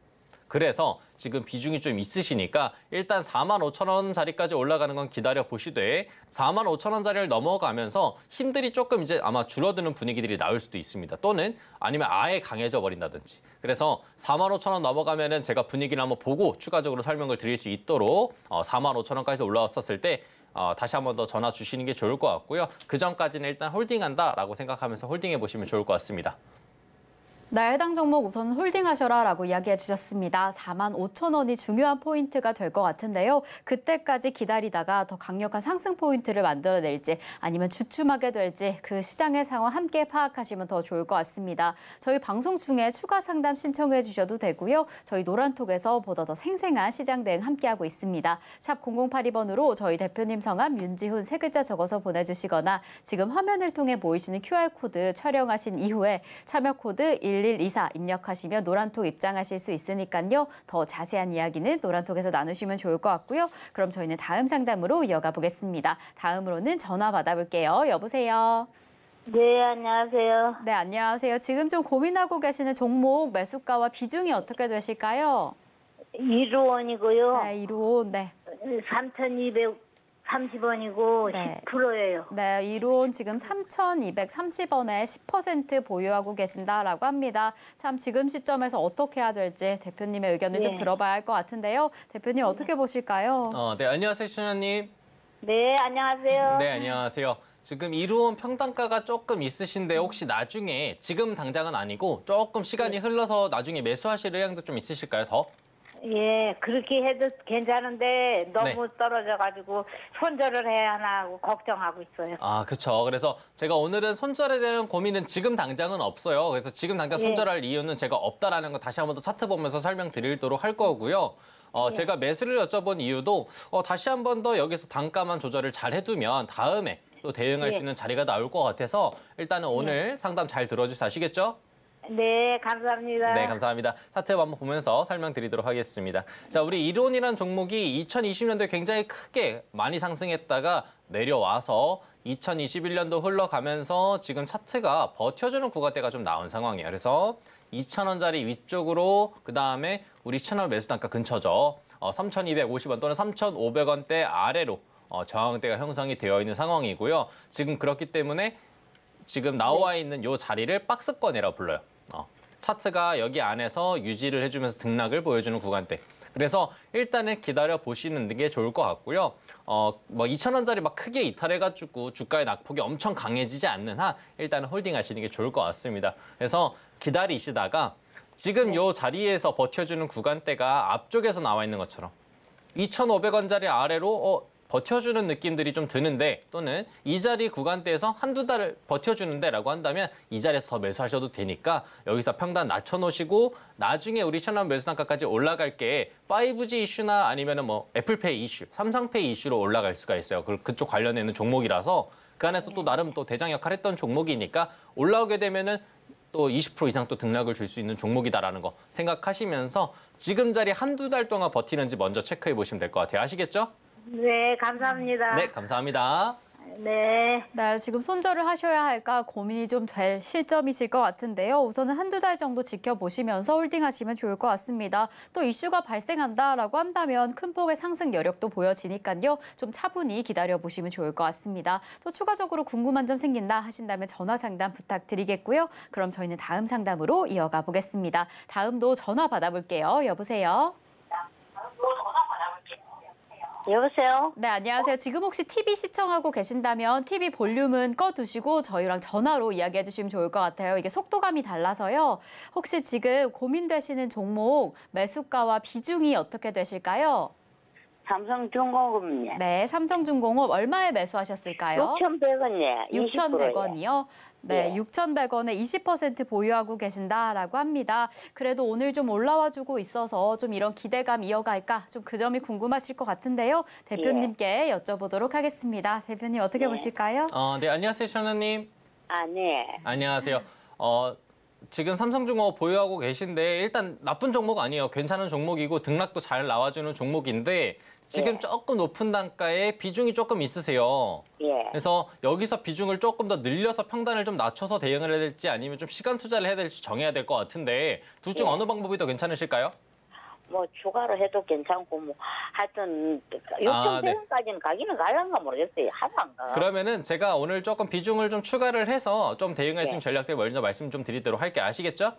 그래서 지금 비중이 좀 있으시니까 일단 4만 5천 원자리까지 올라가는 건 기다려 보시되 4만 5천 원자리를 넘어가면서 힘들이 조금 이제 아마 줄어드는 분위기들이 나올 수도 있습니다. 또는 아니면 아예 강해져 버린다든지. 그래서 4만 5천 원 넘어가면은 제가 분위기를 한번 보고 추가적으로 설명을 드릴 수 있도록 어, 4만 5천 원까지 올라왔었을 때 어, 다시 한번더 전화 주시는 게 좋을 것 같고요. 그 전까지는 일단 홀딩한다라고 생각하면서 홀딩해 보시면 좋을 것 같습니다. 나 해당 종목 우선 홀딩하셔라 라고 이야기해 주셨습니다. 4만 5천 원이 중요한 포인트가 될 것 같은데요. 그때까지 기다리다가 더 강력한 상승 포인트를 만들어낼지 아니면 주춤하게 될지 그 시장의 상황 함께 파악하시면 더 좋을 것 같습니다. 저희 방송 중에 추가 상담 신청해 주셔도 되고요. 저희 노란톡에서 보다 더 생생한 시장 대응 함께하고 있습니다. 샵 0082번으로 저희 대표님 성함 윤지훈 세 글자 적어서 보내주시거나 지금 화면을 통해 보이시는 QR코드 촬영하신 이후에 참여 코드 1 1124 입력하시면 노란톡 입장하실 수 있으니까요. 더 자세한 이야기는 노란톡에서 나누시면 좋을 것 같고요. 그럼 저희는 다음 상담으로 이어가 보겠습니다. 다음으로는 전화 받아볼게요. 여보세요. 네, 안녕하세요. 네, 안녕하세요. 지금 좀 고민하고 계시는 종목 매수가와 비중이 어떻게 되실까요? 1호 원이고요. 네, 1호 원, 네. 3,200 30원이고 네. 10%예요. 네, 이론 지금 3,230원에 10% 보유하고 계신다라고 합니다. 참 지금 시점에서 어떻게 해야 될지 대표님의 의견을 네. 좀 들어봐야 할 것 같은데요. 대표님 네. 어떻게 네. 보실까요? 어, 네, 안녕하세요, 신현님. 네, 안녕하세요. 네, 안녕하세요. 지금 이루온 평단가가 조금 있으신데 혹시 나중에 지금 당장은 아니고 조금 시간이 네. 흘러서 나중에 매수하실 의향도 좀 있으실까요, 더? 예, 그렇게 해도 괜찮은데 너무 네. 떨어져가지고 손절을 해야 하나 하고 걱정하고 있어요. 아, 그렇죠. 그래서 제가 오늘은 손절에 대한 고민은 지금 당장은 없어요. 그래서 지금 당장 예. 손절할 예. 이유는 제가 없다라는 거 다시 한번 더 차트 보면서 설명드리도록 할 거고요. 어, 예. 제가 매수를 여쭤본 이유도 어, 다시 한번 더 여기서 단가만 조절을 잘 해두면 다음에 또 대응할 예. 수 있는 자리가 나올 것 같아서 일단은 예. 오늘 상담 잘 들어주셔서 아시겠죠? 네, 감사합니다. 네, 감사합니다. 차트 한번 보면서 설명드리도록 하겠습니다. 자, 우리 이론이란 종목이 2020년도에 굉장히 크게 많이 상승했다가 내려와서 2021년도 흘러가면서 지금 차트가 버텨주는 구간대가 좀 나온 상황이에요. 그래서 2,000원짜리 위쪽으로 그다음에 우리 채널 매수 단가 근처죠. 어, 3,250원 또는 3,500원대 아래로 어, 저항대가 형성이 되어 있는 상황이고요. 지금 그렇기 때문에 지금 나와 네. 있는 요 자리를 박스권이라고 불러요. 어, 차트가 여기 안에서 유지를 해주면서 등락을 보여주는 구간대. 그래서 일단은 기다려 보시는 게 좋을 것 같고요. 어, 뭐 2,000원짜리 막 크게 이탈해가지고 주가의 낙폭이 엄청 강해지지 않는 한 일단은 홀딩하시는 게 좋을 것 같습니다. 그래서 기다리시다가 지금 요 자리에서 버텨주는 구간대가 앞쪽에서 나와 있는 것처럼 2,500원짜리 아래로 어, 버텨주는 느낌들이 좀 드는데 또는 이 자리 구간대에서 한두 달을 버텨주는데 라고 한다면 이 자리에서 더 매수하셔도 되니까 여기서 평단 낮춰놓으시고 나중에 우리 천안 매수 단가까지 올라갈 게 5G 이슈나 아니면 뭐 애플페이 이슈, 삼성페이 이슈로 올라갈 수가 있어요. 그쪽 관련해 있는 종목이라서 그 안에서 또 나름 또 대장 역할 했던 종목이니까 올라오게 되면은 또 20% 이상 또 등락을 줄 수 있는 종목이다라는 거 생각하시면서 지금 자리 한두 달 동안 버티는지 먼저 체크해 보시면 될 것 같아요. 아시겠죠? 네, 감사합니다. 네, 감사합니다. 네. 네, 지금 손절을 하셔야 할까 고민이 좀될 시점이실 것 같은데요. 우선은 한두 달 정도 지켜보시면서 홀딩하시면 좋을 것 같습니다. 또 이슈가 발생한다라고 한다면 큰 폭의 상승 여력도 보여지니까요. 좀 차분히 기다려보시면 좋을 것 같습니다. 또 추가적으로 궁금한 점 생긴다 하신다면 전화 상담 부탁드리겠고요. 그럼 저희는 다음 상담으로 이어가 보겠습니다. 다음도 전화 받아볼게요. 여보세요? 여보세요? 네, 안녕하세요. 지금 혹시 TV 시청하고 계신다면 TV 볼륨은 꺼두시고 저희랑 전화로 이야기해 주시면 좋을 것 같아요. 이게 속도감이 달라서요. 혹시 지금 고민되시는 종목 매수가와 비중이 어떻게 되실까요? 삼성중공업이요. 네, 삼성중공업 얼마에 매수하셨을까요? 6,100원이요. 6,100원이요. 네, 예. 6,100원에 20% 보유하고 계신다라고 합니다. 그래도 오늘 좀 올라와 주고 있어서 좀 이런 기대감 이어갈까? 좀 그 점이 궁금하실 것 같은데요. 대표님께 예. 여쭤보도록 하겠습니다. 대표님 어떻게 예. 보실까요? 어, 네, 안녕하세요, 션아님. 아, 네. 안녕하세요. 어, 지금 삼성중공업 보유하고 계신데 일단 나쁜 종목 아니에요. 괜찮은 종목이고 등락도 잘 나와주는 종목인데 지금 예. 조금 높은 단가에 비중이 조금 있으세요. 예. 그래서 여기서 비중을 조금 더 늘려서 평단을 좀 낮춰서 대응을 해야 될지 아니면 좀 시간 투자를 해야 될지 정해야 될 것 같은데 둘중 예. 어느 방법이 더 괜찮으실까요? 뭐 추가로 해도 괜찮고 뭐 하여튼 요청대원까지는 아, 네. 가기는 갈란가 모르겠어요. 하단가. 그러면은 제가 오늘 조금 비중을 좀 추가를 해서 좀 대응할 수 있는 예. 전략들 먼저 말씀 좀 드리도록 할게 아시겠죠?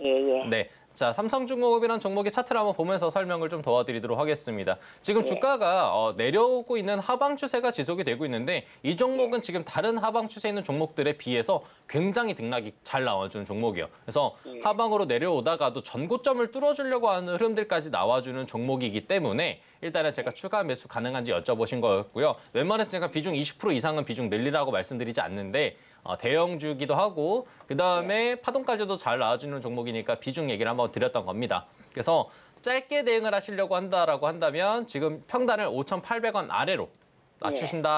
예, 예. 네. 자, 삼성중공업이란 종목의 차트를 한번 보면서 설명을 좀 도와드리도록 하겠습니다. 지금 예. 주가가 어, 내려오고 있는 하방 추세가 지속이 되고 있는데 이 종목은 예. 지금 다른 하방 추세 있는 종목들에 비해서 굉장히 등락이 잘 나와주는 종목이에요. 그래서 예. 하방으로 내려오다가도 전고점을 뚫어주려고 하는 흐름들까지 나와주는 종목이기 때문에 일단은 제가 예. 추가 매수 가능한지 여쭤보신 거였고요. 웬만해서 제가 비중 20% 이상은 비중 늘리라고 말씀드리지 않는데 어, 대형주기도 하고 그다음에 파동까지도 잘 나와주는 종목이니까 비중 얘기를 한번 드렸던 겁니다. 그래서 짧게 대응을 하시려고 한다라고 한다면 지금 평단을 5,800원 아래로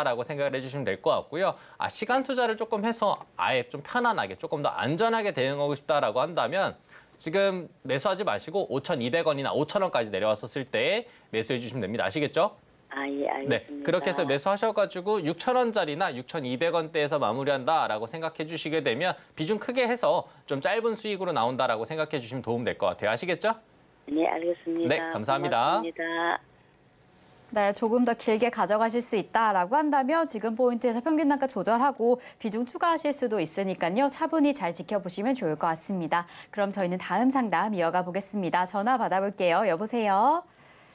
낮추신다라고 예. 생각을 해주시면 될 것 같고요. 아 시간 투자를 조금 해서 아예 좀 편안하게 조금 더 안전하게 대응하고 싶다라고 한다면 지금 매수하지 마시고 5,200원이나 5,000원까지 내려왔었을 때 매수해 주시면 됩니다. 아시겠죠? 아, 예, 네, 알겠습니다. 네, 그렇게 해서 매수하셔가지고 6,000원짜리나 6,200원대에서 마무리한다라고 생각해 주시게 되면 비중 크게 해서 좀 짧은 수익으로 나온다라고 생각해 주시면 도움될 것 같아요. 아시겠죠? 네, 알겠습니다. 네, 감사합니다. 고맙습니다. 네, 조금 더 길게 가져가실 수 있다라고 한다면 지금 포인트에서 평균 단가 조절하고 비중 추가하실 수도 있으니까요. 차분히 잘 지켜보시면 좋을 것 같습니다. 그럼 저희는 다음 상담 이어가 보겠습니다. 전화 받아볼게요. 여보세요?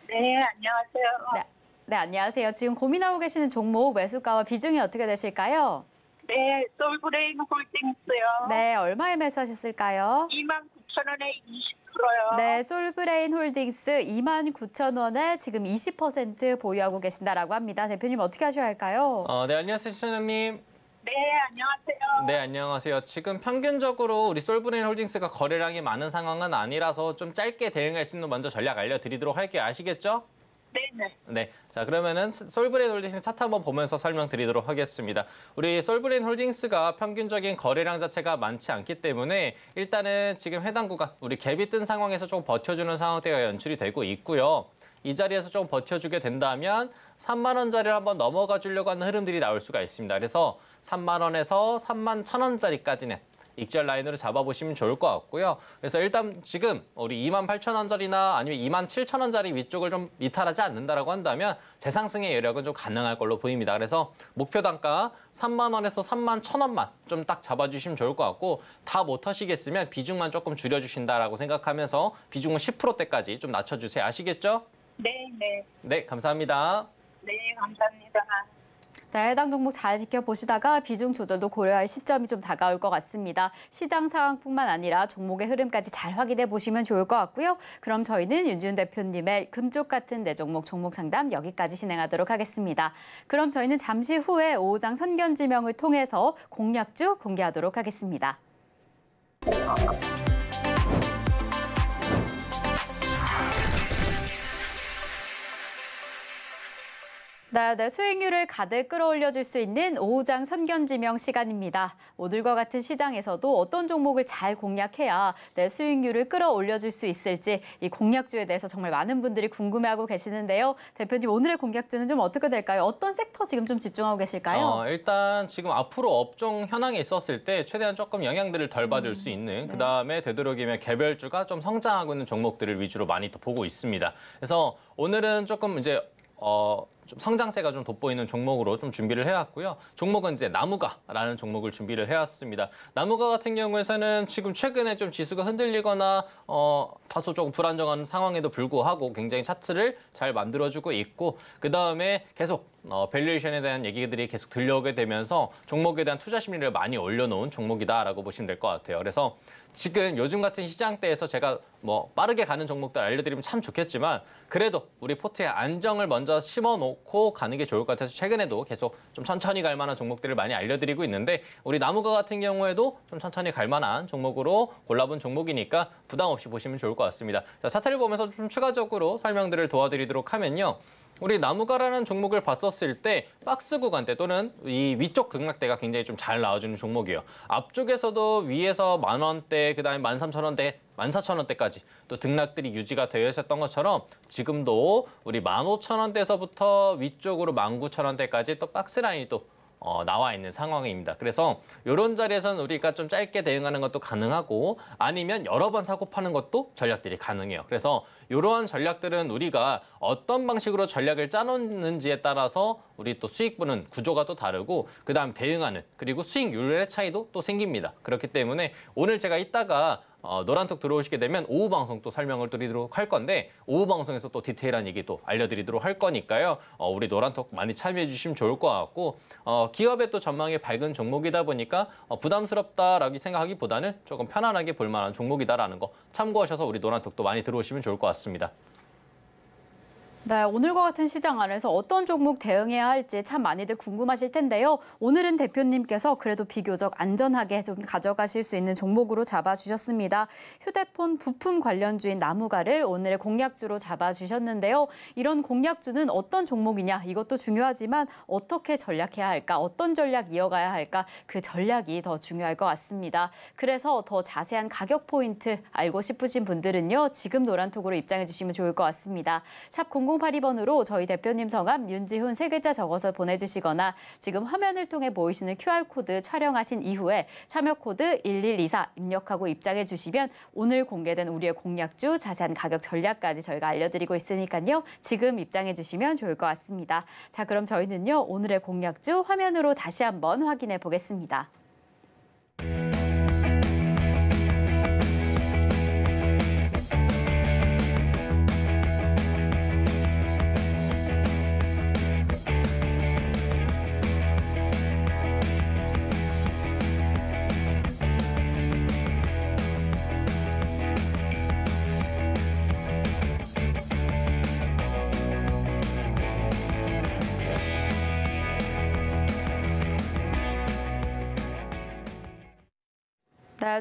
네, 안녕하세요. 네. 네, 안녕하세요. 지금 고민하고 계시는 종목 매수가와 비중이 어떻게 되실까요? 네, 솔브레인 홀딩스요. 네, 얼마에 매수하셨을까요? 2만 9천 원에 20%요. 네, 솔브레인 홀딩스 2만 9천 원에 지금 20% 보유하고 계신다라고 합니다. 대표님 어떻게 하셔야 할까요? 어, 네, 안녕하세요, 시청님 네, 안녕하세요. 네, 안녕하세요. 지금 평균적으로 우리 솔브레인 홀딩스가 거래량이 많은 상황은 아니라서 좀 짧게 대응할 수 있는 먼저 전략 알려드리도록 할게요. 아시겠죠? 네네. 네. 자, 그러면은 솔브레인 홀딩스 차트 한번 보면서 설명드리도록 하겠습니다. 우리 솔브레인 홀딩스가 평균적인 거래량 자체가 많지 않기 때문에 일단은 지금 해당 구간, 우리 갭이 뜬 상황에서 조금 버텨주는 상황대가 연출이 되고 있고요. 이 자리에서 좀 버텨주게 된다면 3만 원짜리를 한번 넘어가 주려고 하는 흐름들이 나올 수가 있습니다. 그래서 3만 원에서 3만 천 원짜리까지는 익절 라인으로 잡아보시면 좋을 것 같고요. 그래서 일단 지금 우리 2만 8천 원짜리나 아니면 2만 7천 원짜리 위쪽을 좀 이탈하지 않는다라고 한다면 재상승의 여력은 좀 가능할 걸로 보입니다. 그래서 목표 단가 3만 원에서 3만 1천 원만 좀 딱 잡아주시면 좋을 것 같고 다못 하시겠으면 비중만 조금 줄여주신다라고 생각하면서 비중은 10%대까지 좀 낮춰주세요. 아시겠죠? 네, 네. 네, 감사합니다. 네, 감사합니다. 네, 해당 종목 잘 지켜보시다가 비중 조절도 고려할 시점이 좀 다가올 것 같습니다. 시장 상황뿐만 아니라 종목의 흐름까지 잘 확인해 보시면 좋을 것 같고요. 그럼 저희는 윤지훈 대표님의 금쪽 같은 내 종목 종목 상담 여기까지 진행하도록 하겠습니다. 그럼 저희는 잠시 후에 오호장 선견 지명을 통해서 공략주 공개하도록 하겠습니다. 네, 네, 수익률을 가득 끌어올려줄 수 있는 오후장 선견지명 시간입니다. 오늘과 같은 시장에서도 어떤 종목을 잘 공략해야 내 수익률을 끌어올려줄 수 있을지 이 공략주에 대해서 정말 많은 분들이 궁금해하고 계시는데요. 대표님, 오늘의 공략주는 좀 어떻게 될까요? 어떤 섹터 지금 좀 집중하고 계실까요? 어, 일단 지금 앞으로 업종 현황에 있었을 때 최대한 조금 영향들을 덜 받을 음, 수 있는 네. 그다음에 되도록이면 개별주가 좀 성장하고 있는 종목들을 위주로 많이 또 보고 있습니다. 그래서 오늘은 조금 이제 어, 좀 성장세가 좀 돋보이는 종목으로 좀 준비를 해왔고요. 종목은 이제 나무가라는 종목을 준비를 해왔습니다. 나무가 같은 경우에는 지금 최근에 좀 지수가 흔들리거나 어, 다소 조금 불안정한 상황에도 불구하고 굉장히 차트를 잘 만들어주고 있고 그 다음에 계속 어, 밸류에이션에 대한 얘기들이 계속 들려오게 되면서 종목에 대한 투자 심리를 많이 올려놓은 종목이다라고 보시면 될 것 같아요. 그래서 지금 요즘 같은 시장대에서 제가 뭐 빠르게 가는 종목들 알려드리면 참 좋겠지만 그래도 우리 포트에 안정을 먼저 심어놓고 가는 게 좋을 것 같아서 최근에도 계속 좀 천천히 갈 만한 종목들을 많이 알려드리고 있는데 우리 나무가 같은 경우에도 좀 천천히 갈 만한 종목으로 골라본 종목이니까 부담 없이 보시면 좋을 것 같습니다. 자, 사태를 보면서 좀 추가적으로 설명들을 도와드리도록 하면요. 우리 나무가라는 종목을 봤었을 때 박스 구간대 또는 이 위쪽 등락대가 굉장히 좀 잘 나와주는 종목이에요. 앞쪽에서도 위에서 만 원대, 그다음에 만 삼천 원대, 만 사천 원대까지 또 등락들이 유지가 되어 있었던 것처럼 지금도 우리 만 오천 원대에서부터 위쪽으로 만 구천 원대까지 또 박스 라인이 또 어, 나와 있는 상황입니다. 그래서 이런 자리에서는 우리가 좀 짧게 대응하는 것도 가능하고 아니면 여러 번 사고 파는 것도 전략들이 가능해요. 그래서 이러한 전략들은 우리가 어떤 방식으로 전략을 짜놓는지에 따라서 우리 또수익 보는 구조가 또 다르고 그다음 대응하는 그리고 수익률의 차이도 또 생깁니다. 그렇기 때문에 오늘 제가 이따가 어, 노란톡 들어오시게 되면 오후 방송 또 설명을 드리도록 할 건데 오후 방송에서 또 디테일한 얘기 또 알려드리도록 할 거니까요. 어, 우리 노란톡 많이 참여해 주시면 좋을 것 같고 어, 기업의 또 전망이 밝은 종목이다 보니까 어, 부담스럽다라고 생각하기보다는 조금 편안하게 볼 만한 종목이다라는 거 참고하셔서 우리 노란톡도 많이 들어오시면 좋을 것 같습니다. 네, 오늘과 같은 시장 안에서 어떤 종목 대응해야 할지 참 많이들 궁금하실 텐데요. 오늘은 대표님께서 그래도 비교적 안전하게 좀 가져가실 수 있는 종목으로 잡아주셨습니다. 휴대폰 부품 관련주인 나무가를 오늘의 공약주로 잡아주셨는데요. 이런 공약주는 어떤 종목이냐 이것도 중요하지만 어떻게 전략해야 할까 어떤 전략 이어가야 할까 그 전략이 더 중요할 것 같습니다. 그래서 더 자세한 가격 포인트 알고 싶으신 분들은요. 지금 노란톡으로 입장해 주시면 좋을 것 같습니다. 샵 공... 0082번으로 저희 대표님 성함 윤지훈 세 글자 적어서 보내주시거나 지금 화면을 통해 보이시는 QR코드 촬영하신 이후에 참여 코드 1124 입력하고 입장해 주시면 오늘 공개된 우리의 공략주 자세한 가격 전략까지 저희가 알려드리고 있으니까요. 지금 입장해 주시면 좋을 것 같습니다. 자 그럼 저희는요. 오늘의 공략주 화면으로 다시 한번 확인해 보겠습니다.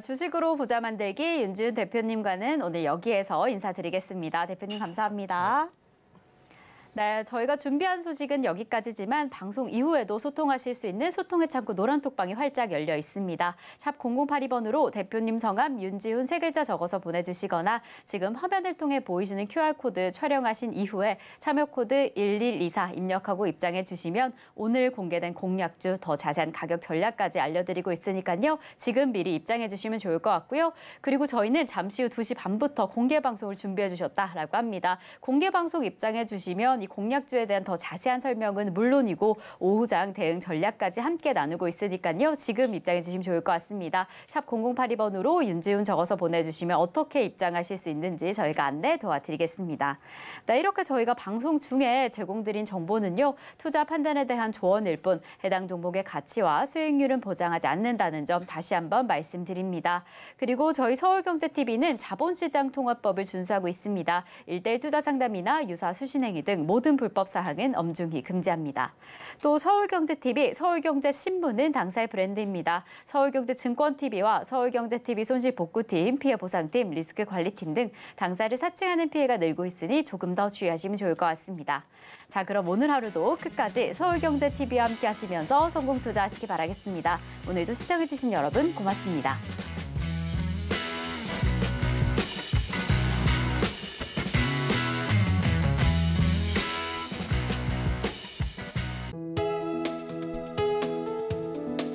주식으로 부자 만들기 윤지은 대표님과는 오늘 여기에서 인사드리겠습니다. 대표님 감사합니다. 네. 네, 저희가 준비한 소식은 여기까지지만 방송 이후에도 소통하실 수 있는 소통의 창구 노란톡방이 활짝 열려 있습니다. 샵 0082번으로 대표님 성함 윤지훈 세 글자 적어서 보내주시거나 지금 화면을 통해 보이시는 QR코드 촬영하신 이후에 참여 코드 1124 입력하고 입장해 주시면 오늘 공개된 공략주 더 자세한 가격 전략까지 알려드리고 있으니까요. 지금 미리 입장해 주시면 좋을 것 같고요. 그리고 저희는 잠시 후 2시 반부터 공개 방송을 준비해 주셨다라고 합니다. 공개 방송 입장해 주시면 공략주에 대한 더 자세한 설명은 물론이고 오후장 대응 전략까지 함께 나누고 있으니까요. 지금 입장해 주시면 좋을 것 같습니다. 샵 0082번으로 윤지훈 적어서 보내주시면 어떻게 입장하실 수 있는지 저희가 안내 도와드리겠습니다. 네, 이렇게 저희가 방송 중에 제공드린 정보는요. 투자 판단에 대한 조언일 뿐 해당 종목의 가치와 수익률은 보장하지 않는다는 점 다시 한번 말씀드립니다. 그리고 저희 서울경제TV는 자본시장 통합법을 준수하고 있습니다. 일대 투자 상담이나 유사 수신행위 등 모든 모든 불법 사항은 엄중히 금지합니다. 또 서울경제TV, 서울경제신문은 당사의 브랜드입니다. 서울경제증권TV와 서울경제TV 손실복구팀, 피해보상팀, 리스크관리팀 등 당사를 사칭하는 피해가 늘고 있으니 조금 더 주의하시면 좋을 것 같습니다. 자, 그럼 오늘 하루도 끝까지 서울경제TV와 함께 하시면서 성공 투자하시기 바라겠습니다. 오늘도 시청해주신 여러분 고맙습니다.